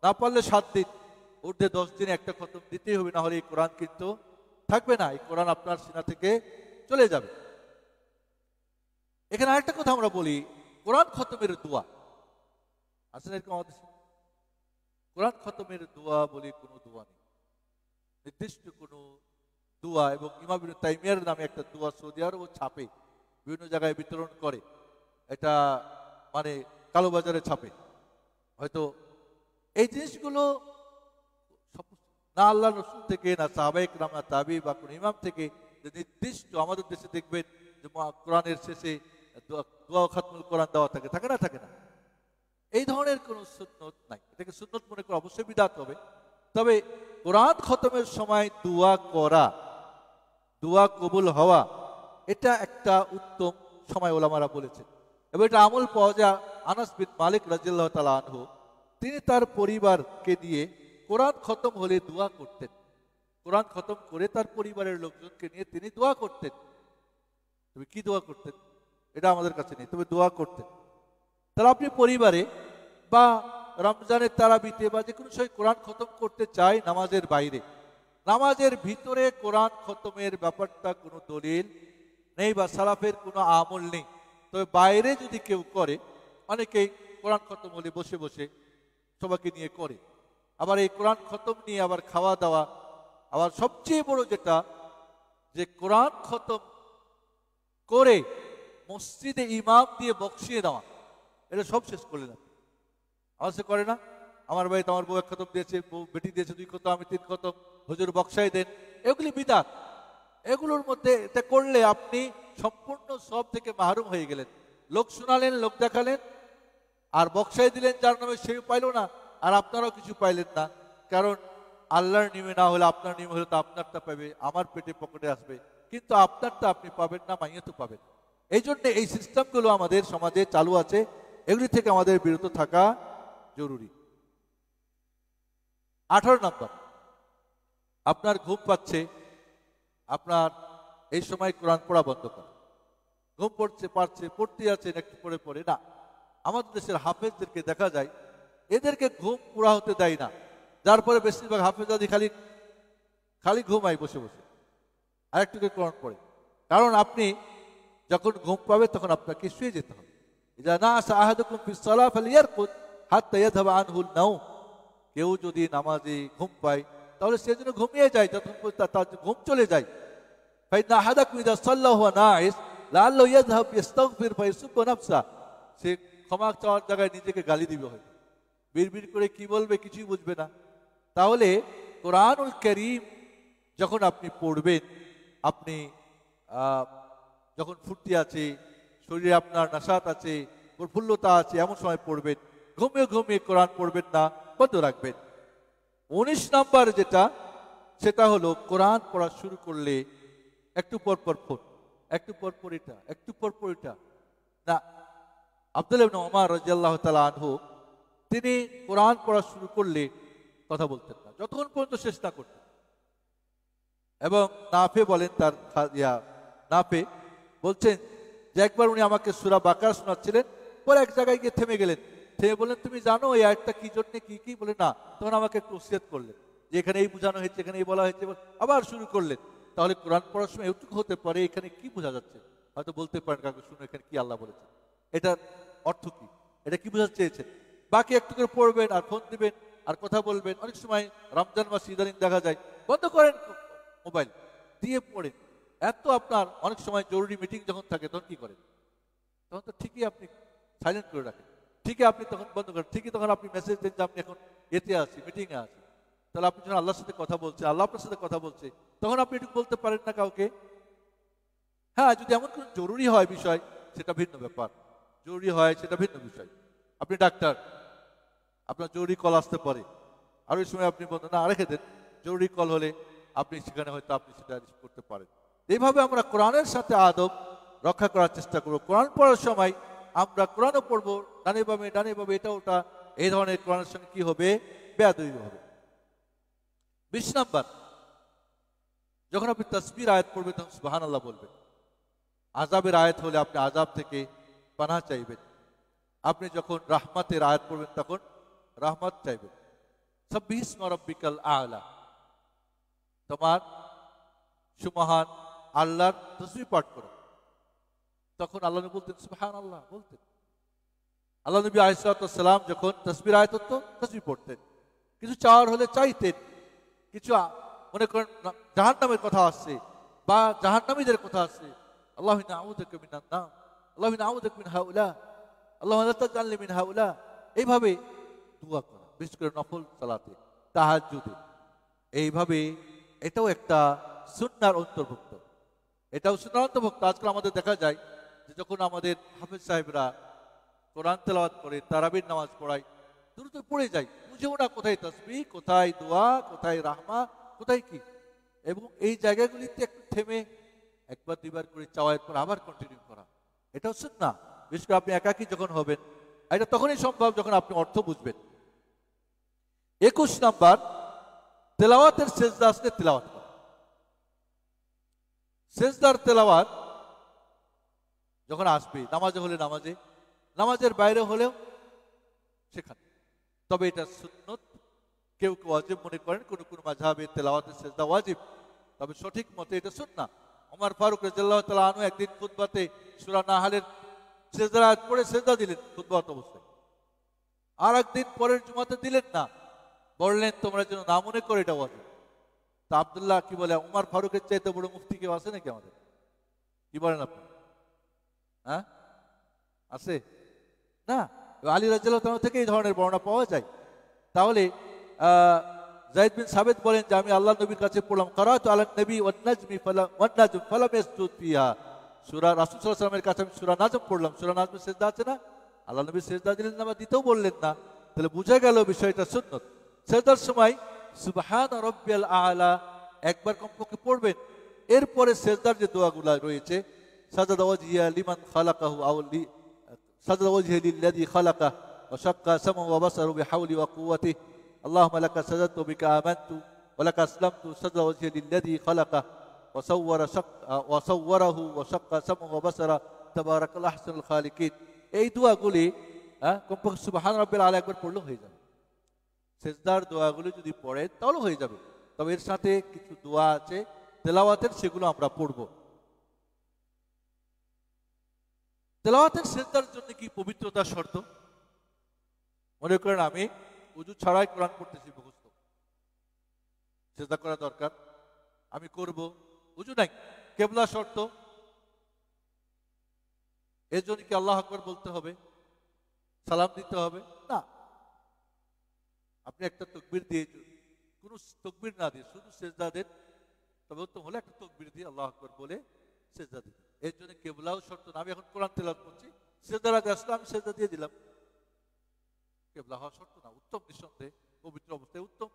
না পারলে সাত দিন ঊর্ধ্বে দশ দিনে একটা খতম দিতেই হবে না হলে এই কোরআন কিন্তু থাকবে না এই কোরআন আপনার সিনা থেকে চলে যাবে এখানে আরেকটা কথা আমরা বলি কোরআন খতমের দোয়া আছে এরকম আমাদের কোরআন খতমের দোয়া বলে কোনো দোয়া নেই নির্দিষ্ট কোনো দোয়া এবং ইমাবিন তাইমিয়ার নামে একটা দোয়া সৌদি আরব ছাপে বিভিন্ন জায়গায় বিতরণ করে এটা মানে কালোবাজারে ছাপে হয়তো এই জিনিসগুলো না আল্লাহ রসুল থেকে না সাহাবেক না তাবি বা কোনো ইমাম থেকে যে নির্দিষ্ট আমাদের দেশে দেখবেন যে কোরআনের শেষে দোয়া খাতমুল কোরআন দেওয়া থাকে থাকে না থাকে না এই ধরনের কোনো সুন্নত নাই এটাকে সুন্নত মনে করে অবশ্যই বিদাত হবে তবে কোরআন খতমের সময় দোয়া করা দোয়া কবুল হওয়া এটা একটা উত্তম সময় ওলামারা এবং এটা আমল পাওয়া মালিক রাজিল্লাহ তালা আনহু তিনি তার পরিবারকে দিয়ে কোরআন খতম হলে দোয়া করতেন কোরআন খতম করে তার পরিবারের লোকজনকে নিয়ে তিনি দোয়া করতেন তুমি কি দোয়া করতেন এটা আমাদের কাছে নেই তবে দোয়া করতেন তাহলে আপনি পরিবারে বা রমজানের তারা বিতে বা যে কোনো সময় কোরআন খতম করতে চাই নামাজের বাইরে নামাজের ভিতরে কোরআন খতমের ব্যাপারটা কোনো দলিল নেই বা সালাফের কোনো আমল নেই তবে বাইরে যদি কেউ করে অনেকেই কোরআন খতম হলে বসে বসে সবাইকে নিয়ে করে আবার এই কোরআন খতম নিয়ে আবার খাওয়া দাওয়া আবার সবচেয়ে বড় যেটা যে কোরআন খতম করে মসজিদে ইমাম দিয়ে বক্সিয়ে দেওয়া এটা সব শেষ করলে না আমার সে করে না আমার বাড়িতে আমার বউ এক খতম দিয়েছে বউ বেটি দিয়েছে দুই খতম আমি তিন খতম হজুর বক্সাই দেন এগুলি বিদাত এগুলোর মধ্যে এটা করলে আপনি সম্পূর্ণ সব থেকে মাহরুম হয়ে গেলেন লোক শোনালেন লোক দেখালেন আর বক্সাই দিলেন যার নামে সে পাইল না আর আপনারাও কিছু পাইলেন না কারণ আল্লাহর নিমে না হলে আপনার নিমে হলে তো আপনারটা পাবে আমার পেটে পকেটে আসবে কিন্তু আপনারটা আপনি পাবেন না মাইয়ে তো পাবেন এই জন্য এই সিস্টেমগুলো আমাদের সমাজে চালু আছে এগুলি থেকে আমাদের বিরত থাকা জরুরি আঠারো নম্বর আপনার ঘুম পাচ্ছে আপনার এই সময় কোরআন পড়া বন্ধ করা ঘুম পড়ছে পারছে পড়তে আছেন একটু পরে পরে না আমাদের দেশের হাফেজদেরকে দেখা যায় এদেরকে ঘুম পুরা হতে দেয় না যার পরে বেশিরভাগ হাফেজাদি খালি খালি ঘুমায় বসে বসে আর একটুকে কোরআন পড়ে কারণ আপনি যখন ঘুম পাবে তখন আপনাকে শুয়ে যেতে হবে কেউ যদি নামাজে ঘুম পায় তাহলে সে ঘুমিয়ে যায় যতক্ষণ তার ঘুম চলে যায় ভাই না ভাই সে ক্ষমা চাওয়ার জায়গায় নিজেকে গালি দিবে হয়তো বিড় করে কি বলবে কিছুই বুঝবে না তাহলে কোরআনুল করিম যখন আপনি পড়বেন আপনি যখন ফুর্তি আছে শরীরে আপনার নাসাত আছে প্রফুল্লতা আছে এমন সময় পড়বেন ঘুমিয়ে ঘুমিয়ে কোরআন পড়বেন না বন্ধ রাখবেন উনিশ নাম্বার যেটা সেটা হলো কোরআন পড়া শুরু করলে একটু পর পর ফোন একটু পর পর এটা একটু পর পর এটা না আবদুল ওমার রাজিয়াল্লাহ তালা আনহ তিনি কোরআন পড়া শুরু করলে কথা বলতেন না যতক্ষণ পর্যন্ত চেষ্টা করতেন এবং নাফে বলেন তার ইয়া নাফে বলছেন যে একবার উনি আমাকে সুরা বাঁকা শোনাচ্ছিলেন পরে এক জায়গায় গিয়ে থেমে গেলেন থেমে বললেন তুমি জানো এই আয়টা কি জন্য কি কি বলে না তখন আমাকে একটু উচ্ছেদ করলেন যে এখানে এই বোঝানো হয়েছে এখানে এই বলা হয়েছে আবার শুরু করলেন তাহলে কোরআন পড়ার সময় এটুকু হতে পারে এখানে কি বোঝা যাচ্ছে হয়তো বলতে পারেন কাকু শুনে এখানে কি আল্লাহ বলেছে এটার অর্থ কি এটা কি বোঝাতে চেয়েছেন বাকি একটু করে পড়বেন আর ফোন দিবেন আর কথা বলবেন অনেক সময় রমজান মাস ইদানিং দেখা যায় বন্ধ করেন মোবাইল দিয়ে পড়েন এত আপনার অনেক সময় জরুরি মিটিং যখন থাকে তখন কি করেন তখন তো ঠিকই আপনি সাইলেন্ট করে রাখেন ঠিকই আপনি তখন বন্ধ করেন ঠিকই তখন আপনি মেসেজ দেন যে আপনি এখন এতে আছি মিটিংয়ে আছি তাহলে আপনি যখন আল্লাহর সাথে কথা বলছে আল্লাহ আপনার সাথে কথা বলছে তখন আপনি একটু বলতে পারেন না কাউকে হ্যাঁ যদি এমন কোনো জরুরি হয় বিষয় সেটা ভিন্ন ব্যাপার জরুরি হয় সেটা ভিন্ন বিষয় আপনি ডাক্তার আপনার জরুরি কল আসতে পারে আর ওই সময় আপনি বন্ধ না রেখে দেন জরুরি কল হলে আপনি সেখানে হয়তো আপনি সেটা করতে পারেন এইভাবে আমরা কোরআনের সাথে আদব রক্ষা করার চেষ্টা করব কোরআন পড়ার সময় আমরা কোরআনও পড়ব ডানে বামে ডানে বামে এটা ওটা এই ধরনের কোরআনের সঙ্গে কী হবে বেয়াদবি হবে বিশ নাম্বার যখন আপনি তসবির আয়াত পড়বেন তখন সুবাহান আল্লাহ বলবেন আজাবের আয়াত হলে আপনি আজাব থেকে পানা চাইবেন আপনি যখন রাহমাতের আয়াত পড়বেন তখন রাহমাত চাইবেন ছাব্বিশ মরব্বিকাল আলা তোমার সুমহান আল্লাহর তসবি পাঠ করো তখন আল্লাহ নবী বলতেন সুহান আল্লাহ বলতেন আল্লাহ নবী আলিসালাম যখন তসবির আয়ত হতো তসবি পড়তেন কিছু চাওয়ার হলে চাইতেন কিছু মনে করেন জাহান নামের কথা আসছে বা জাহান নামীদের কথা আসছে আল্লাহ আউদ্দিনার নাম আল্লাহ আউদ্দিন হাউলা আল্লাহ আল্লাহ জানলিমিন হাউলা এইভাবে দোয়া করা বিশেষ করে নফল চালাতে তাহার তাহাজুদে এইভাবে এটাও একটা সুন্নার অন্তর্ভুক্ত এটাও সুনান্ত ভক্ত আজকাল আমাদের দেখা যায় যে যখন আমাদের হাফিজ সাহেবরা কোরআন তেলাওয়াত করে তারাবির নামাজ পড়ায় দ্রুত পড়ে যায় বুঝেও না কোথায় তসবি কোথায় দোয়া কোথায় রাহমা কোথায় কি এবং এই জায়গাগুলিতে একটু থেমে একবার দুইবার করে চাওয়ার পর আবার কন্টিনিউ করা এটা হচ্ছে না বিশেষ করে আপনি একাকি যখন হবেন এটা তখনই সম্ভব যখন আপনি অর্থ বুঝবেন একুশ নাম্বার তেলাওয়াতের শেষ দাসকে তেলাওয়াত শেষদার তেলাওয়াত যখন আসবে নামাজে হলে নামাজে নামাজের বাইরে হলেও সেখানে তবে এটা সুন্নত কেউ কেউ অজিব মনে করেন কোনো কোনো মাঝাবে তেলাওয়াতে শেষদা ওয়াজিব তবে সঠিক মতে এটা সুন্না আমার ফারুক রাজ্লাহ তালা আনু একদিন খুদবাতে সুরা হালের সেজদার আজ পরে সেজদা দিলেন খুদবাত অবস্থায় আর একদিন পরের জুমাতে দিলেন না বললেন তোমরা যেন না মনে করে এটা ওয়াজিব তা আবদুল্লাহ কি বলে উমার ফারুকের চাইতে বড় মুফতি কেউ আছে নাকি আমাদের কি বলেন আপনি হ্যাঁ আছে না আলী রাজ্লাহ থেকে এই ধরনের বর্ণনা পাওয়া যায় তাহলে জাহিদ বিন সাবেদ বলেন যে আমি আল্লাহ নবীর কাছে পড়লাম কারাত আল্লাহ নবী ওয়ান্নাজমি ফালাম ফালাম ইসজুদ ফিহা সুরা রাসুলসাল্লামের কাছে আমি সুরা নাজম পড়লাম সুরা নাজম শেষদা আছে না আল্লাহ নবী শেষদা দিলেন না বা দিতেও বললেন না তাহলে বুঝা গেল বিষয়টা সুন্নত শেষদার সময় সুবাহান রব্বিয়াল আলা একবার কমপক্ষে পড়বেন এরপরে সেজদার যে দোয়াগুলা রয়েছে সাজাদ ওয়াজিয়া লিমান খালাকাহু আউলি সাজাদ ওয়াজিয়া লিল্লাযী খালাকাহ ওয়া শাক্কা সামা ওয়া বাসারু বিহাওলি ওয়া কুওয়াতিহি اللهم لك سجدت بك آمنت ولك أسلمت سجد وجهي للذي خلقه وصور شق وصوره وشق سمعه وبصره تبارك الله أحسن الخالقين এই দোয়াগুলি কমপক্ষে সুবাহান রব্বিল আলা একবার পড়লেও হয়ে যাবে সেজদার দোয়াগুলো যদি পড়ে তাহলে হয়ে যাবে তবে এর সাথে কিছু দোয়া আছে তেলাওয়াতের সেগুলো আমরা পড়ব তেলাওয়াতের সেজদার জন্য কি পবিত্রতা শর্ত মনে করেন আমি উজু ছাড়াই কোরআন পড়তেছি মুখস্থ সেজদা করা দরকার আমি করব উজু নাই কেবলা শর্ত এর জন্য কি আল্লাহ আকবর বলতে হবে সালাম দিতে হবে আপনি একটা তকবির দিয়ে কোনো তকবির না দিয়ে শুধু সেজদা দেন তবে উত্তম হলে একটা তকবির দিয়ে আল্লাহ আকবর বলে সেজদা দিন এর জন্য কেবলাও শর্ত না আমি এখন কোরআন তেল করছি সেজদার আগে আসলে আমি সেজদা দিয়ে দিলাম কেবলা হওয়া শর্ত না উত্তম নিঃসন্দেহে পবিত্র অবস্থায় উত্তম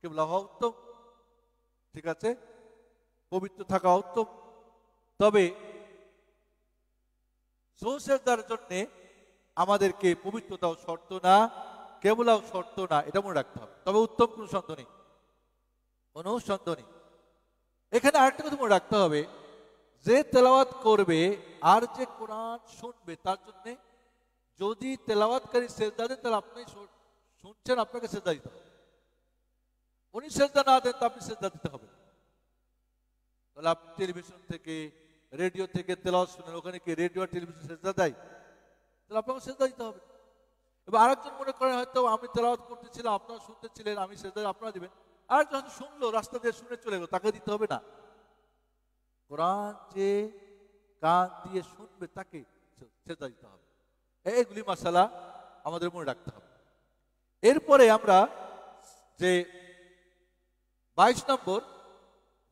কেবলা হওয়া উত্তম ঠিক আছে পবিত্র থাকা উত্তম তবে সৌ সেজদার জন্যে আমাদেরকে পবিত্রতাও শর্ত না কেবল শর্ত না এটা মনে রাখতে হবে তবে উত্তম কোনো সন্দেহ নেই কোনো সন্দেহ নেই এখানে আরেকটা কথা মনে রাখতে হবে যে তেলাওয়াত করবে আর যে কোরআন শুনবে তার জন্যে যদি তেলাওয়াতকারী সেজদা দেন তাহলে আপনি শুনছেন আপনাকে সেজদা দিতে হবে উনি সেজদা না দেন তা আপনি সেজদা দিতে হবে তাহলে আপনি টেলিভিশন থেকে রেডিও থেকে তেলাওয়াত শুনেন ওখানে কি রেডিও আর টেলিভিশন সেজদা দেয় তাহলে আপনাকে সেজদা দিতে হবে এবার আরেকজন মনে করেন হয়তো আমি তেলাওয়াত করতেছিলাম আপনারা শুনতেছিলেন আমি সেটা আপনারা দেবেন আরেকজন হয়তো শুনলো রাস্তা দিয়ে শুনে চলে গেল তাকে দিতে হবে না কোরআন যে কান দিয়ে শুনবে তাকে সেটা দিতে হবে এইগুলি মশালা আমাদের মনে রাখতে হবে এরপরে আমরা যে বাইশ নম্বর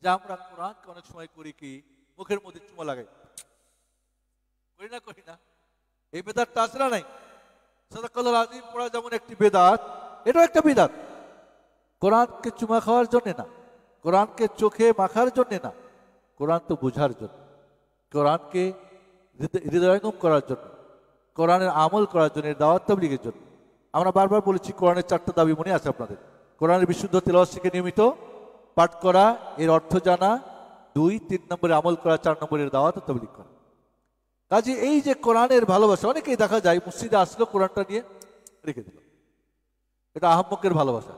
যে আমরা কোরআনকে অনেক সময় করি কি মুখের মধ্যে চুমা লাগাই করি না করি না এই বেদারটা আসরা নাই সাদাকাল্লাহ আজিম পড়া যেমন একটি বেদাত এটাও একটা বেদাত কোরআনকে চুমা খাওয়ার জন্যে না কোরআনকে চোখে মাখার জন্যে না কোরআন তো বোঝার জন্য কোরআনকে হৃদয়ঙ্গম করার জন্য কোরআনের আমল করার জন্য দাওয়াত তাবলিগের জন্য আমরা বারবার বলেছি কোরআনের চারটা দাবি মনে আছে আপনাদের কোরআনের বিশুদ্ধ তেলাওয়াত শিখে নিয়মিত পাঠ করা এর অর্থ জানা দুই তিন নম্বরে আমল করা চার নম্বরের দাওয়াত তাবলিগ করা কাজে এই যে কোরআনের ভালোবাসা অনেকেই দেখা যায় মসজিদে আসলো কোরআনটা নিয়ে রেখে দিল এটা আহম্মকের ভালোবাসা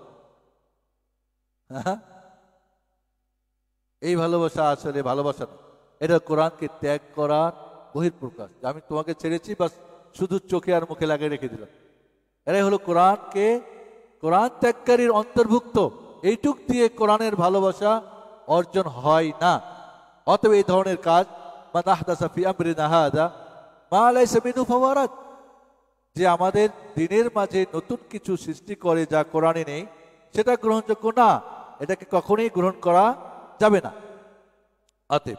হ্যাঁ এই ভালোবাসা আসলে ভালোবাসা না এটা কোরআনকে ত্যাগ করার প্রকাশ আমি তোমাকে ছেড়েছি বা শুধু চোখে আর মুখে লাগিয়ে রেখে দিলাম এরাই হলো কোরআনকে কোরআন ত্যাগকারীর অন্তর্ভুক্ত এইটুক দিয়ে কোরআনের ভালোবাসা অর্জন হয় না অতএব এই ধরনের কাজ মান আহদাসা ফি আমরিনা হাদা মা আলাইসা মিনু ফাওয়ারাত যে আমাদের দিনের মাঝে নতুন কিছু সৃষ্টি করে যা কোরআনে নেই সেটা গ্রহণযোগ্য না এটাকে কখনোই গ্রহণ করা যাবে না অতএব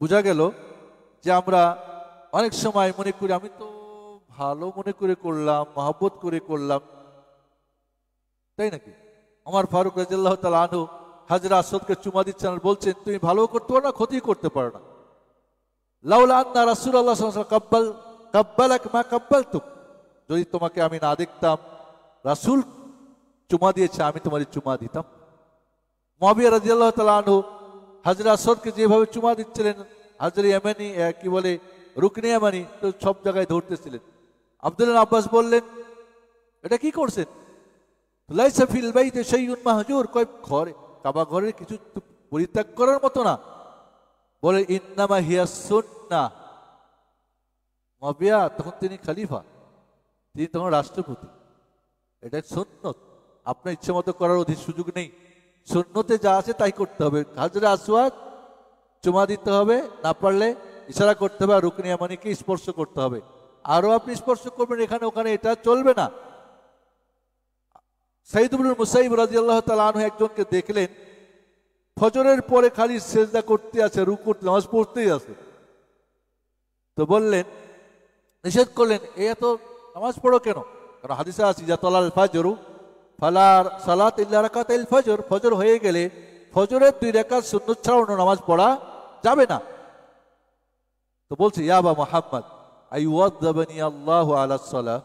বোঝা গেল যে আমরা অনেক সময় মনে করি আমি তো ভালো মনে করে করলাম মহাব্বত করে করলাম তাই নাকি আমার ফারুক রাজিল্লাহ তাল আনু হাজরা আসদকে চুমা দিচ্ছেন বলছেন তুমি ভালো করতে পারো না ক্ষতি করতে পারো না লাউলা আন্না রাসুল্লাহ কাব্বাল কাব্বাল এক মা কাব্বাল তুক যদি তোমাকে আমি না দেখতাম রাসুল চুমা দিয়েছে আমি তোমার চুমা দিতাম মহাবিয়া রাজিয়াল্লাহ তালা আনহু হাজরা আসরকে যেভাবে চুমা দিচ্ছিলেন হাজরা এমানি কি বলে রুকনি এমানি তো সব জায়গায় ধরতেছিলেন আব্দুল আব্বাস বললেন এটা কি করছেন ফিল বাইতে সেই উন্মাহাজুর কয় ঘরে কাবা ঘরের কিছু পরিত্যাগ করার মতো না বলে ইন্নামা হিয়া সুন্না মাবিয়া তখন তিনি খালিফা তিনি তখন রাষ্ট্রপতি এটা সুন্নত আপনার ইচ্ছে মতো করার অধিক সুযোগ নেই সুন্নতে যা আছে তাই করতে হবে হাজরে আসওয়াদ চুমা দিতে হবে না পারলে ইশারা করতে হবে আর রুকনিয়া মানিকে স্পর্শ করতে হবে আরও আপনি স্পর্শ করবেন এখানে ওখানে এটা চলবে না সাইদুল মুসাইব রাজি আল্লাহ তালু একজনকে দেখলেন ফজরের পরে খালি সেজদা করতে আছে রুকুট নামাজ পড়তেই আছে তো বললেন নিষেধ করলেন এ এত নামাজ পড়ো কেন কারণ হাদিসা আছে যা তলাল ফাজরু ফালার সালাত ইল্লারাকাত ইল ফজর ফজর হয়ে গেলে ফজরের দুই রেখাত শূন্য ছাড়া অন্য নামাজ পড়া যাবে না তো বলছে ইয়াবা মোহাম্মদ আই ওয়াদি আল্লাহ আলাহ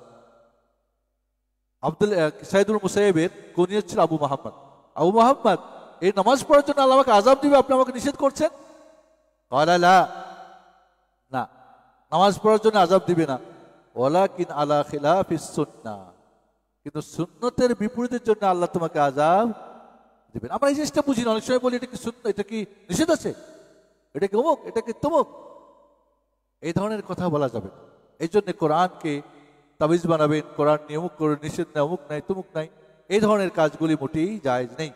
আব্দুল সাইদুল মুসাইবের কনিয়া ছিল আবু মোহাম্মদ আবু মোহাম্মদ এই নামাজ পড়ার জন্য আল্লাহ আমাকে আজাব দিবে আপনি আমাকে নিষেধ করছেন কলালা না নামাজ পড়ার জন্য আজাব দিবে না ওলা কিন আলা খিলাফ সুন্না কিন্তু সুন্নতের বিপরীতের জন্য আল্লাহ তোমাকে আজাব দেবেন আমরা এই জিনিসটা বুঝি না অনেক সময় বলি এটা কি সুন্ন এটা কি নিষেধ আছে এটা কি অমুক এটা কি তমুক এই ধরনের কথা বলা যাবে এই জন্য কোরআনকে তাবিজ বানাবেন কোরআন নিয়ে অমুক করে নিষেধ নেই অমুক নাই তমুক নাই এই ধরনের কাজগুলি মোটেই জায়জ নেই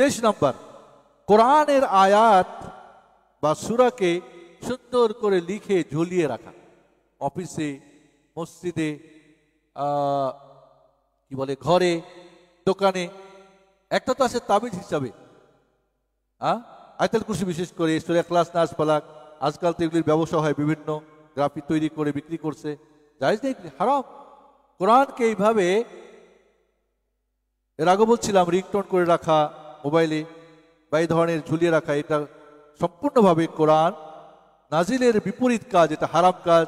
তেইশ নম্বর কোরআনের আয়াত বা সুরাকে সুন্দর করে লিখে ঝুলিয়ে রাখা অফিসে মসজিদে কি বলে ঘরে দোকানে একটা তো আছে তাবিজ হিসাবে হ্যাঁ আয়তাল কুশি বিশেষ করে সুরে ক্লাস নাচ পালাক আজকাল তো এগুলির ব্যবসা হয় বিভিন্ন গ্রাফি তৈরি করে বিক্রি করছে জায়জ নেই হারাম কোরআনকে এইভাবে এর আগে বলছিলাম রিংটোন করে রাখা মোবাইলে বা এই ধরনের ঝুলিয়ে রাখা এটা সম্পূর্ণভাবে কোরআন নাজিলের বিপরীত কাজ এটা হারাম কাজ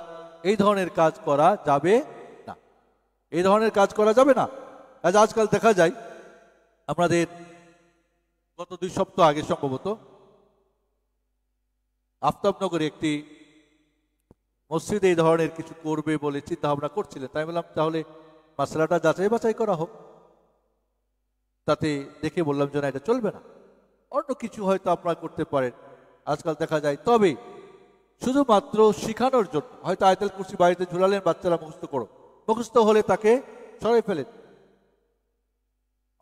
এই ধরনের কাজ করা যাবে না এই ধরনের কাজ করা যাবে না আজ আজকাল দেখা যায় আমাদের গত দুই সপ্তাহ আগে সম্ভবত আফতাবনগরে একটি মসজিদ এই ধরনের কিছু করবে বলে চিন্তা ভাবনা করছিলেন তাই বললাম তাহলে মাসলাটা যাচাই বাছাই করা হোক তাতে দেখে বললাম যে না এটা চলবে না অন্য কিছু হয়তো আপনারা করতে পারেন আজকাল দেখা যায় তবে শুধুমাত্র শিখানোর জন্য হয়তো আয়তাল কুর্সি বাড়িতে ঝুলালেন বাচ্চারা মুখস্থ করো মুখস্থ হলে তাকে সরাই ফেলেন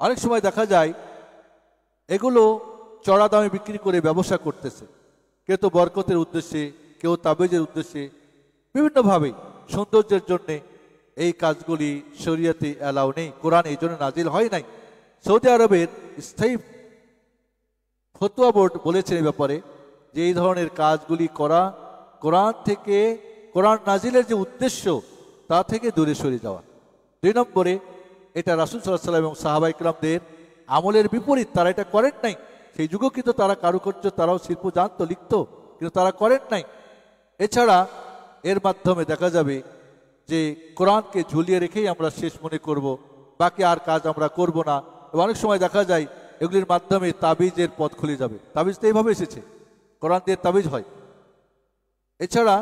অনেক সময় দেখা যায় এগুলো চড়া দামে বিক্রি করে ব্যবসা করতেছে কেউ তো বরকতের উদ্দেশ্যে কেউ তাবেজের উদ্দেশ্যে বিভিন্নভাবে সৌন্দর্যের জন্যে এই কাজগুলি শরীয়তে অ্যালাউ নেই কোরআন এই জন্য নাজিল হয় নাই সৌদি আরবের স্থায়ী ফতুয়া বোর্ড বলেছে এ ব্যাপারে যে এই ধরনের কাজগুলি করা কোরআন থেকে কোরআন নাজিলের যে উদ্দেশ্য তা থেকে দূরে সরে যাওয়া দুই নম্বরে এটা রাসুল সাল্লাহ সাল্লাম এবং সাহাবা ইকলামদের আমলের বিপরীত তারা এটা করেন নাই সেই যুগও কিন্তু তারা কারুকার্য তারাও শিল্প জানত লিখত কিন্তু তারা করেন নাই এছাড়া এর মাধ্যমে দেখা যাবে যে কোরআনকে ঝুলিয়ে রেখেই আমরা শেষ মনে করব বাকি আর কাজ আমরা করব না এবং অনেক সময় দেখা যায় এগুলির মাধ্যমে তাবিজের পথ খুলে যাবে তাবিজ তো এইভাবে এসেছে কোরআন দিয়ে তাবিজ হয় এছাড়া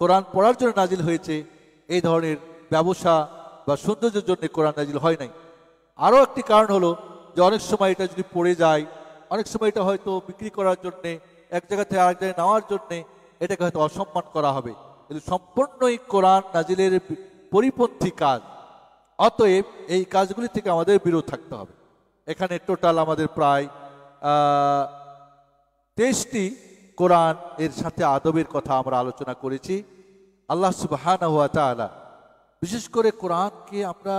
কোরআন পড়ার জন্য নাজিল হয়েছে এই ধরনের ব্যবসা বা সৌন্দর্যের জন্য কোরআন নাজিল হয় নাই আরও একটি কারণ হলো যে অনেক সময় এটা যদি পড়ে যায় অনেক সময় এটা হয়তো বিক্রি করার জন্যে এক জায়গা থেকে আরেক জায়গায় নেওয়ার জন্যে এটাকে হয়তো অসম্মান করা হবে কিন্তু সম্পূর্ণই কোরআন নাজিলের পরিপন্থী কাজ অতএব এই কাজগুলি থেকে আমাদের বিরত থাকতে হবে এখানে টোটাল আমাদের প্রায় তেইশটি কোরআন এর সাথে আদবের কথা আমরা আলোচনা করেছি আল্লাহ সুবাহান হুয়া তালা বিশেষ করে কোরআনকে আমরা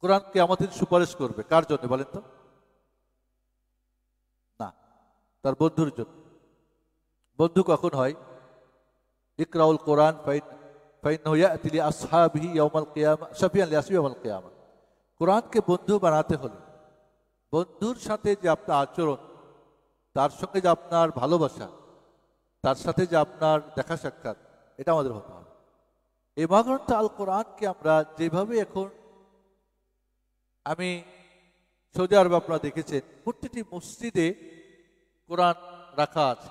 কোরআনকে আমাদের সুপারিশ করবে কার জন্য বলেন তো না তার বন্ধুর জন্য বন্ধু কখন হয় ইকরাউল কোরআন ফাইন فإنه يأتي لأصحابه يوم القيامة شفيعا لأصحابه يوم القيامة কোরআনকে বন্ধু বানাতে হলে বন্ধুর সাথে যে আপনার আচরণ তার সঙ্গে যে আপনার ভালোবাসা তার সাথে যে আপনার দেখা সাক্ষাৎ এটা আমাদের হতে হবে এই মহাগ্রন্থ আল কোরআনকে আমরা যেভাবে এখন আমি সৌদি আরব আপনারা দেখেছেন প্রতিটি মসজিদে কোরআন রাখা আছে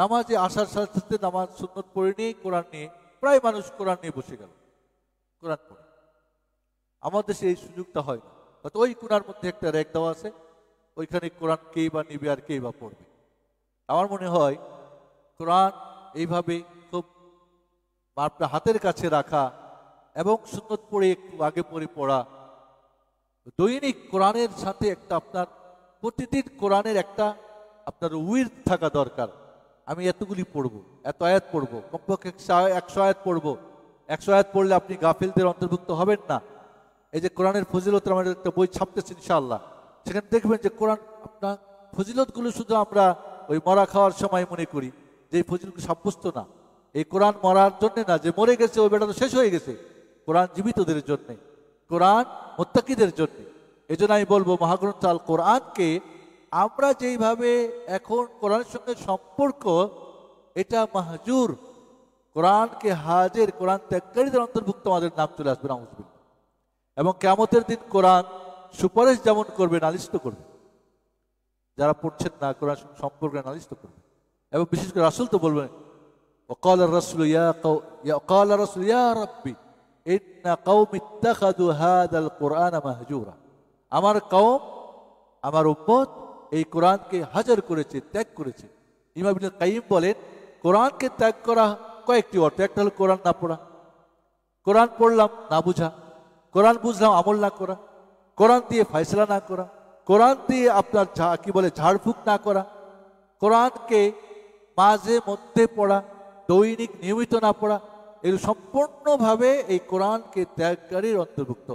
নামাজে আসার সাথে সাথে নামাজ সুন্নত পড়ে নিয়ে কোরআন নিয়ে প্রায় মানুষ কোরআন নিয়ে বসে গেল কোরআন পড়ে আমার দেশে এই সুযোগটা হয় না হয়তো ওই কোরআন মধ্যে একটা র্যাক দেওয়া আছে ওইখানে কোরআন কেই বা নিবে আর কেই বা পড়বে আমার মনে হয় কোরআন এইভাবে খুব আপনার হাতের কাছে রাখা এবং সুন্নত পড়ে একটু আগে পরে পড়া দৈনিক কোরআনের সাথে একটা আপনার প্রতিদিন কোরআনের একটা আপনার উইর থাকা দরকার আমি এতগুলি পড়ব এত আয়াত পড়ব কমপক্ষে একশো আয়াত পড়ব একশো আয়াত পড়লে আপনি গাফিলদের অন্তর্ভুক্ত হবেন না এই যে কোরআনের ফজিলত আমাদের একটা বই ছাপতেছে ইনশাআল্লাহ সেখানে দেখবেন যে কোরআন আপনার ফজিলতগুলো শুধু আমরা ওই মরা খাওয়ার সময় মনে করি যে এই ফজিলগুলো সাব্যস্ত না এই কোরআন মরার জন্যে না যে মরে গেছে ওই বেটা তো শেষ হয়ে গেছে কোরআন জীবিতদের জন্যে কোরআন মোত্তাকিদের জন্যে এজন্য আমি বলবো মহাগ্রন্থ আল কোরআনকে আমরা যেইভাবে এখন কোরআনের সঙ্গে সম্পর্ক এটা মাহজুর কোরআনকে হাজের কোরআন ত্যাগকারীদের অন্তর্ভুক্ত আমাদের নাম চলে আসবে নামুজবিল এবং কেমতের দিন কোরআন সুপারিশ যেমন করবে নালিষ্ট করবে যারা পড়ছেন না কোরআন সম্পর্কে নালিষ্ট করবে এবং বিশেষ করে রাসুল তো বলবেন অকাল রাসুল ইয়া অকাল রাসুল ইয়া রব্বি আমার কম আমার উপর এই কোরআনকে হাজার করেছে ত্যাগ করেছে ইমাবিনুল কাইম বলেন কোরআনকে ত্যাগ করা কয়েকটি অর্থ একটা হলো কোরআন না পড়া কোরআন পড়লাম না বুঝা কোরআন বুঝলাম আমল না করা কোরআন দিয়ে ফয়সলা না করা কোরআন দিয়ে আপনার ঝা বলে ঝাড়ফুঁক না করা কোরআনকে মাঝে মধ্যে পড়া দৈনিক নিয়মিত না পড়া এর সম্পূর্ণভাবে এই কোরআনকে ত্যাগকারীর অন্তর্ভুক্ত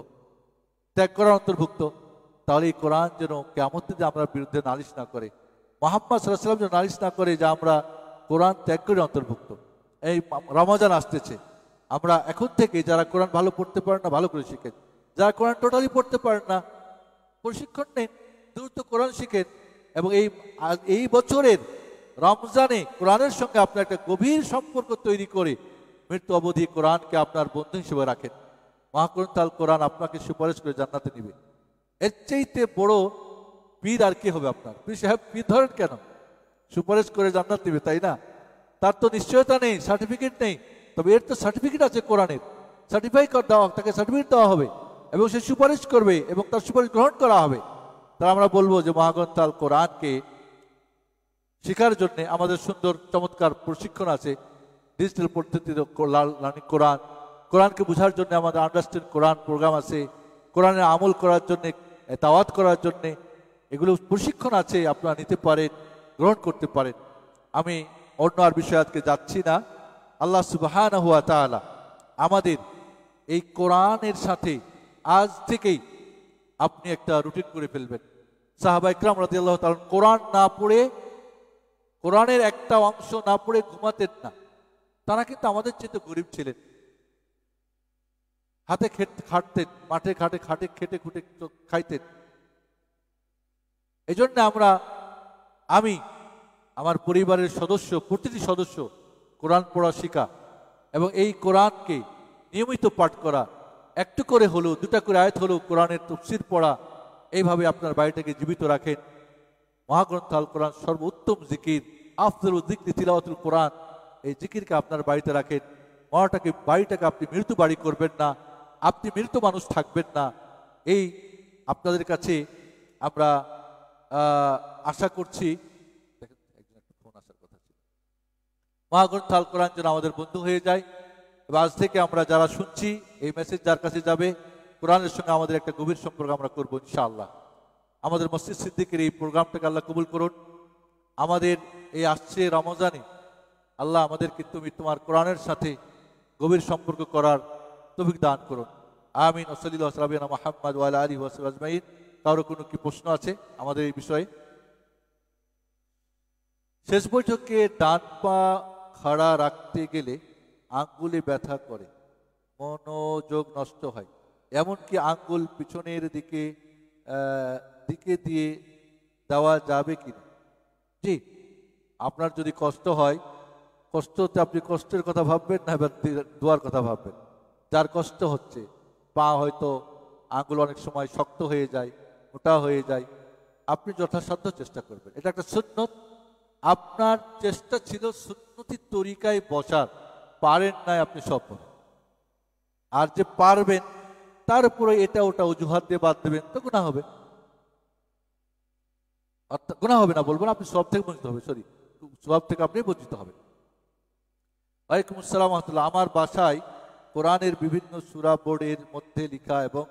ত্যাগ করার অন্তর্ভুক্ত তাহলে এই কোরআন যেন কেমন যে আমরা বিরুদ্ধে নালিশ না করে মোহাম্মদ সাল্লাম যেন নালিশ না করে যে আমরা কোরআন ত্যাগ করে অন্তর্ভুক্ত এই রমজান আসতেছে আমরা এখন থেকে যারা কোরআন ভালো পড়তে পারেন না ভালো করে শিখেন যারা কোরআন টোটালি পড়তে পারেন না প্রশিক্ষণ নেন দ্রুত কোরআন শিখেন এবং এই এই বছরের রমজানে কোরআনের সঙ্গে আপনার একটা গভীর সম্পর্ক তৈরি করে মৃত্যু অবধি কোরআনকে আপনার বন্ধু হিসেবে রাখেন মহাকরণ কোরআন আপনাকে সুপারিশ করে জান্নাতে নিবেন চাইতে বড় পীর আর কি হবে আপনার পীর সাহেব পীর ধরেন কেন সুপারিশ করে জান্নাত দিবে তাই না তার তো নিশ্চয়তা নেই সার্টিফিকেট নেই তবে এর তো সার্টিফিকেট আছে কোরআনের সার্টিফাই কর দেওয়া তাকে সার্টিফিকেট দেওয়া হবে এবং সে সুপারিশ করবে এবং তার সুপারিশ গ্রহণ করা হবে তারা আমরা বলবো যে মহাগন্তাল কোরআনকে শেখার জন্য আমাদের সুন্দর চমৎকার প্রশিক্ষণ আছে ডিজিটাল পদ্ধতিতে লার্নিং কোরআন কোরআনকে বোঝার জন্য আমাদের আন্ডারস্ট্যান্ড কোরআন প্রোগ্রাম আছে কোরআনের আমল করার জন্যে তাওয়াত করার জন্যে এগুলো প্রশিক্ষণ আছে আপনারা নিতে পারেন গ্রহণ করতে পারেন আমি অন্য আর বিষয়ে আজকে যাচ্ছি না আল্লাহ সুবাহান হুয়া তালা আমাদের এই কোরআনের সাথে আজ থেকেই আপনি একটা রুটিন করে ফেলবেন সাহাবা ইকরাম রাজি আল্লাহ তাল কোরআন না পড়ে কোরআনের একটা অংশ না পড়ে ঘুমাতেন না তারা কিন্তু আমাদের চেয়ে গরিব ছিলেন হাতে খাটতেন মাঠে ঘাটে খাটে খেটে খুটে খাইতেন এই জন্য আমরা আমি আমার পরিবারের সদস্য প্রতিটি সদস্য কোরআন পড়া শিখা এবং এই কোরআনকে নিয়মিত পাঠ করা একটু করে হলেও দুটা করে আয়ত হলেও কোরআনের তফসির পড়া এইভাবে আপনার বাড়িটাকে জীবিত রাখেন মহাগ্রন্থ আল কোরআন সর্বোত্তম জিকির আফজল জিকরি তিলাওয়াতুল কোরআন এই জিকিরকে আপনার বাড়িতে রাখেন মহাটাকে বাড়িটাকে আপনি মৃত্যু বাড়ি করবেন না আপনি মৃত মানুষ থাকবেন না এই আপনাদের কাছে আমরা আশা করছি মহাগ্রন্থ তাল কোরআন যেন আমাদের বন্ধু হয়ে যায় এবং আজ থেকে আমরা যারা শুনছি এই মেসেজ যার কাছে যাবে কোরআনের সঙ্গে আমাদের একটা গভীর সম্পর্ক আমরা করবো ইনশাআল্লাহ আমাদের মসজিদ সিদ্দিকের এই প্রোগ্রামটাকে আল্লাহ কবুল করুন আমাদের এই আসছে রমজানে আল্লাহ আমাদেরকে তুমি তোমার কোরআনের সাথে গভীর সম্পর্ক করার তফিক দান করুন আমিন ওসলিলাম মাহমদ ওয়াল আলী ওয়াসিম আজমাইন কারো কোনো কি প্রশ্ন আছে আমাদের এই বিষয়ে শেষ বৈঠকে ডান পা খাড়া রাখতে গেলে আঙ্গুলে ব্যথা করে মনোযোগ নষ্ট হয় এমনকি আঙ্গুল পিছনের দিকে দিকে দিয়ে দেওয়া যাবে কি না জি আপনার যদি কষ্ট হয় কষ্টতে আপনি কষ্টের কথা ভাববেন না দোয়ার কথা ভাববেন যার কষ্ট হচ্ছে পা হয়তো আঙুল অনেক সময় শক্ত হয়ে যায় মোটা হয়ে যায় আপনি যথাসাধ্য চেষ্টা করবেন এটা একটা সুন্নত আপনার চেষ্টা ছিল সুন্নতি তরিকায় বসার পারেন নাই আপনি সফল আর যে পারবেন তার উপরে এটা ওটা অজুহাত দিয়ে বাদ দেবেন তো গুণা হবে অর্থাৎ গুণা হবে না বলবো না আপনি সব থেকে বঞ্চিত হবে সরি সব থেকে আপনি বঞ্চিত হবেন ওয়ালাইকুম আসসালাম রহমতুল্লাহ আমার বাসায় কোরআনের বিভিন্ন সুরা বোর্ডের মধ্যে লিখা এবং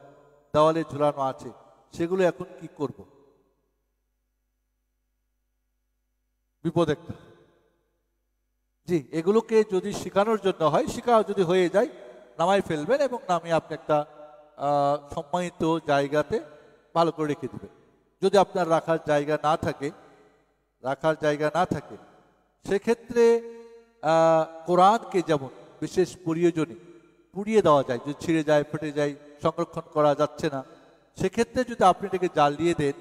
দেওয়ালে ঝুলানো আছে সেগুলো এখন কি করব বিপদ একটা জি এগুলোকে যদি শেখানোর জন্য হয় শেখা যদি হয়ে যায় নামায় ফেলবেন এবং নামিয়ে আপনি একটা সম্মানিত জায়গাতে ভালো করে রেখে দেবেন যদি আপনার রাখার জায়গা না থাকে রাখার জায়গা না থাকে সেক্ষেত্রে কোরআনকে যেমন বিশেষ প্রয়োজনীয় পুড়িয়ে দেওয়া যায় যদি ছিঁড়ে যায় ফেটে যায় সংরক্ষণ করা যাচ্ছে না সেক্ষেত্রে যদি আপনি এটাকে জ্বালিয়ে দেন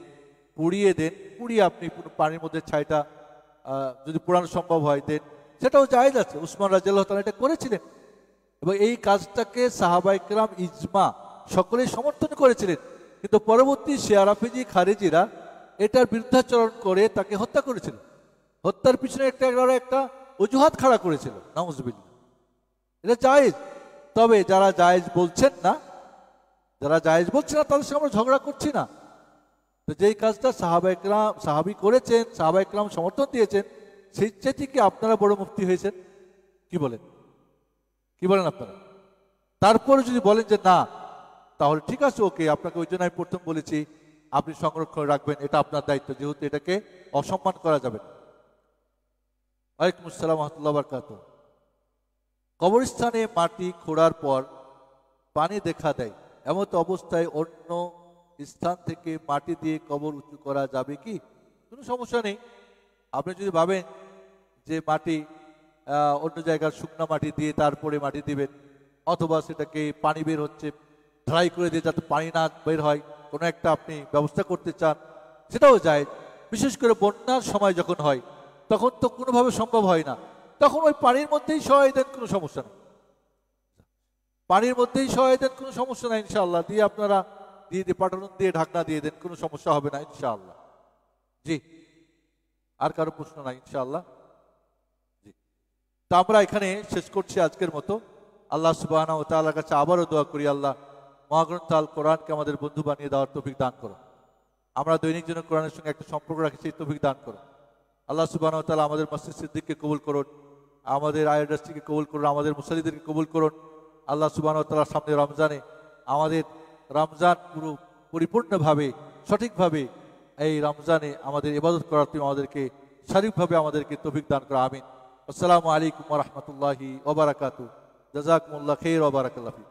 পুড়িয়ে দেন পুড়িয়ে আপনি পানির মধ্যে ছাইটা যদি পুরানো সম্ভব হয় দেন সেটাও যায় যাচ্ছে উসমান রাজিয়াল তালা এটা করেছিলেন এবং এই কাজটাকে সাহাবাইকরাম ইজমা সকলেই সমর্থন করেছিলেন কিন্তু পরবর্তী শেয়ারাফিজি খারেজিরা এটার বিরুদ্ধাচরণ করে তাকে হত্যা করেছিল হত্যার পিছনে একটা একটা অজুহাত খাড়া করেছিল নামজবিল এটা জায়েজ তবে যারা জায়েজ বলছেন না যারা জায়েজ বলছে না তাদের সঙ্গে আমরা ঝগড়া করছি না তো যেই কাজটা সাহাবা ইকরাম সাহাবি করেছেন সাহাবা সমর্থন দিয়েছেন সেই চেয়ে আপনারা বড় মুক্তি হয়েছেন কি বলেন কি বলেন আপনারা তারপরে যদি বলেন যে না তাহলে ঠিক আছে ওকে আপনাকে ওই জন্য আমি প্রথম বলেছি আপনি সংরক্ষণ রাখবেন এটা আপনার দায়িত্ব যেহেতু এটাকে অসম্মান করা যাবে না ওয়ালাইকুম আসসালাম রহমতুল্লাহ বারকাতুহ কবরস্থানে মাটি খোঁড়ার পর পানি দেখা দেয় এমন তো অবস্থায় অন্য স্থান থেকে মাটি দিয়ে কবর উঁচু করা যাবে কি কোনো সমস্যা নেই আপনি যদি ভাবেন যে মাটি অন্য জায়গার শুকনা মাটি দিয়ে তারপরে মাটি দিবেন অথবা সেটাকে পানি বের হচ্ছে ড্রাই করে দিয়ে যাতে পানি না বের হয় কোনো একটা আপনি ব্যবস্থা করতে চান সেটাও যায় বিশেষ করে বন্যার সময় যখন হয় তখন তো কোনোভাবে সম্ভব হয় না তখন ওই পানির মধ্যেই সহায় দেন কোনো সমস্যা নেই পানির মধ্যেই সহায় দেন কোনো সমস্যা নাই ইনশাআল্লাহ দিয়ে আপনারা দিয়ে দিয়ে পাটালুন দিয়ে ঢাকনা দিয়ে দেন কোনো সমস্যা হবে না ইনশাআল্লাহ জি আর কারো প্রশ্ন নাই ইনশাআল্লাহ জি তা আমরা এখানে শেষ করছি আজকের মতো আল্লাহ সুবাহ তাল্লাহ কাছে আবারও দোয়া করি আল্লাহ মহাগ্রন্থ আল কোরআনকে আমাদের বন্ধু বানিয়ে দেওয়ার তফিক দান করো আমরা দৈনিক জন্য কোরআনের সঙ্গে একটা সম্পর্ক রাখি সেই তফিক দান করো আল্লাহ সুবাহ তালা আমাদের মসজিদ সিদ্দিককে কবুল করুন আমাদের আয়োডাসটিকে কবুল করুন আমাদের মুসালিদেরকে কবুল করুন আল্লাহ সুবাহতালার সামনে রমজানে আমাদের রমজান পুরো পরিপূর্ণভাবে সঠিকভাবে এই রমজানে আমাদের ইবাদত করার তুমি আমাদেরকে শারীরিকভাবে আমাদেরকে তফিক দান করা আমিন আসসালামু আলাইকুম রহমতুল্লাহি ওবরাকাতু জাজাকুমুল্লাহ খের ওবরাকাল্লাফি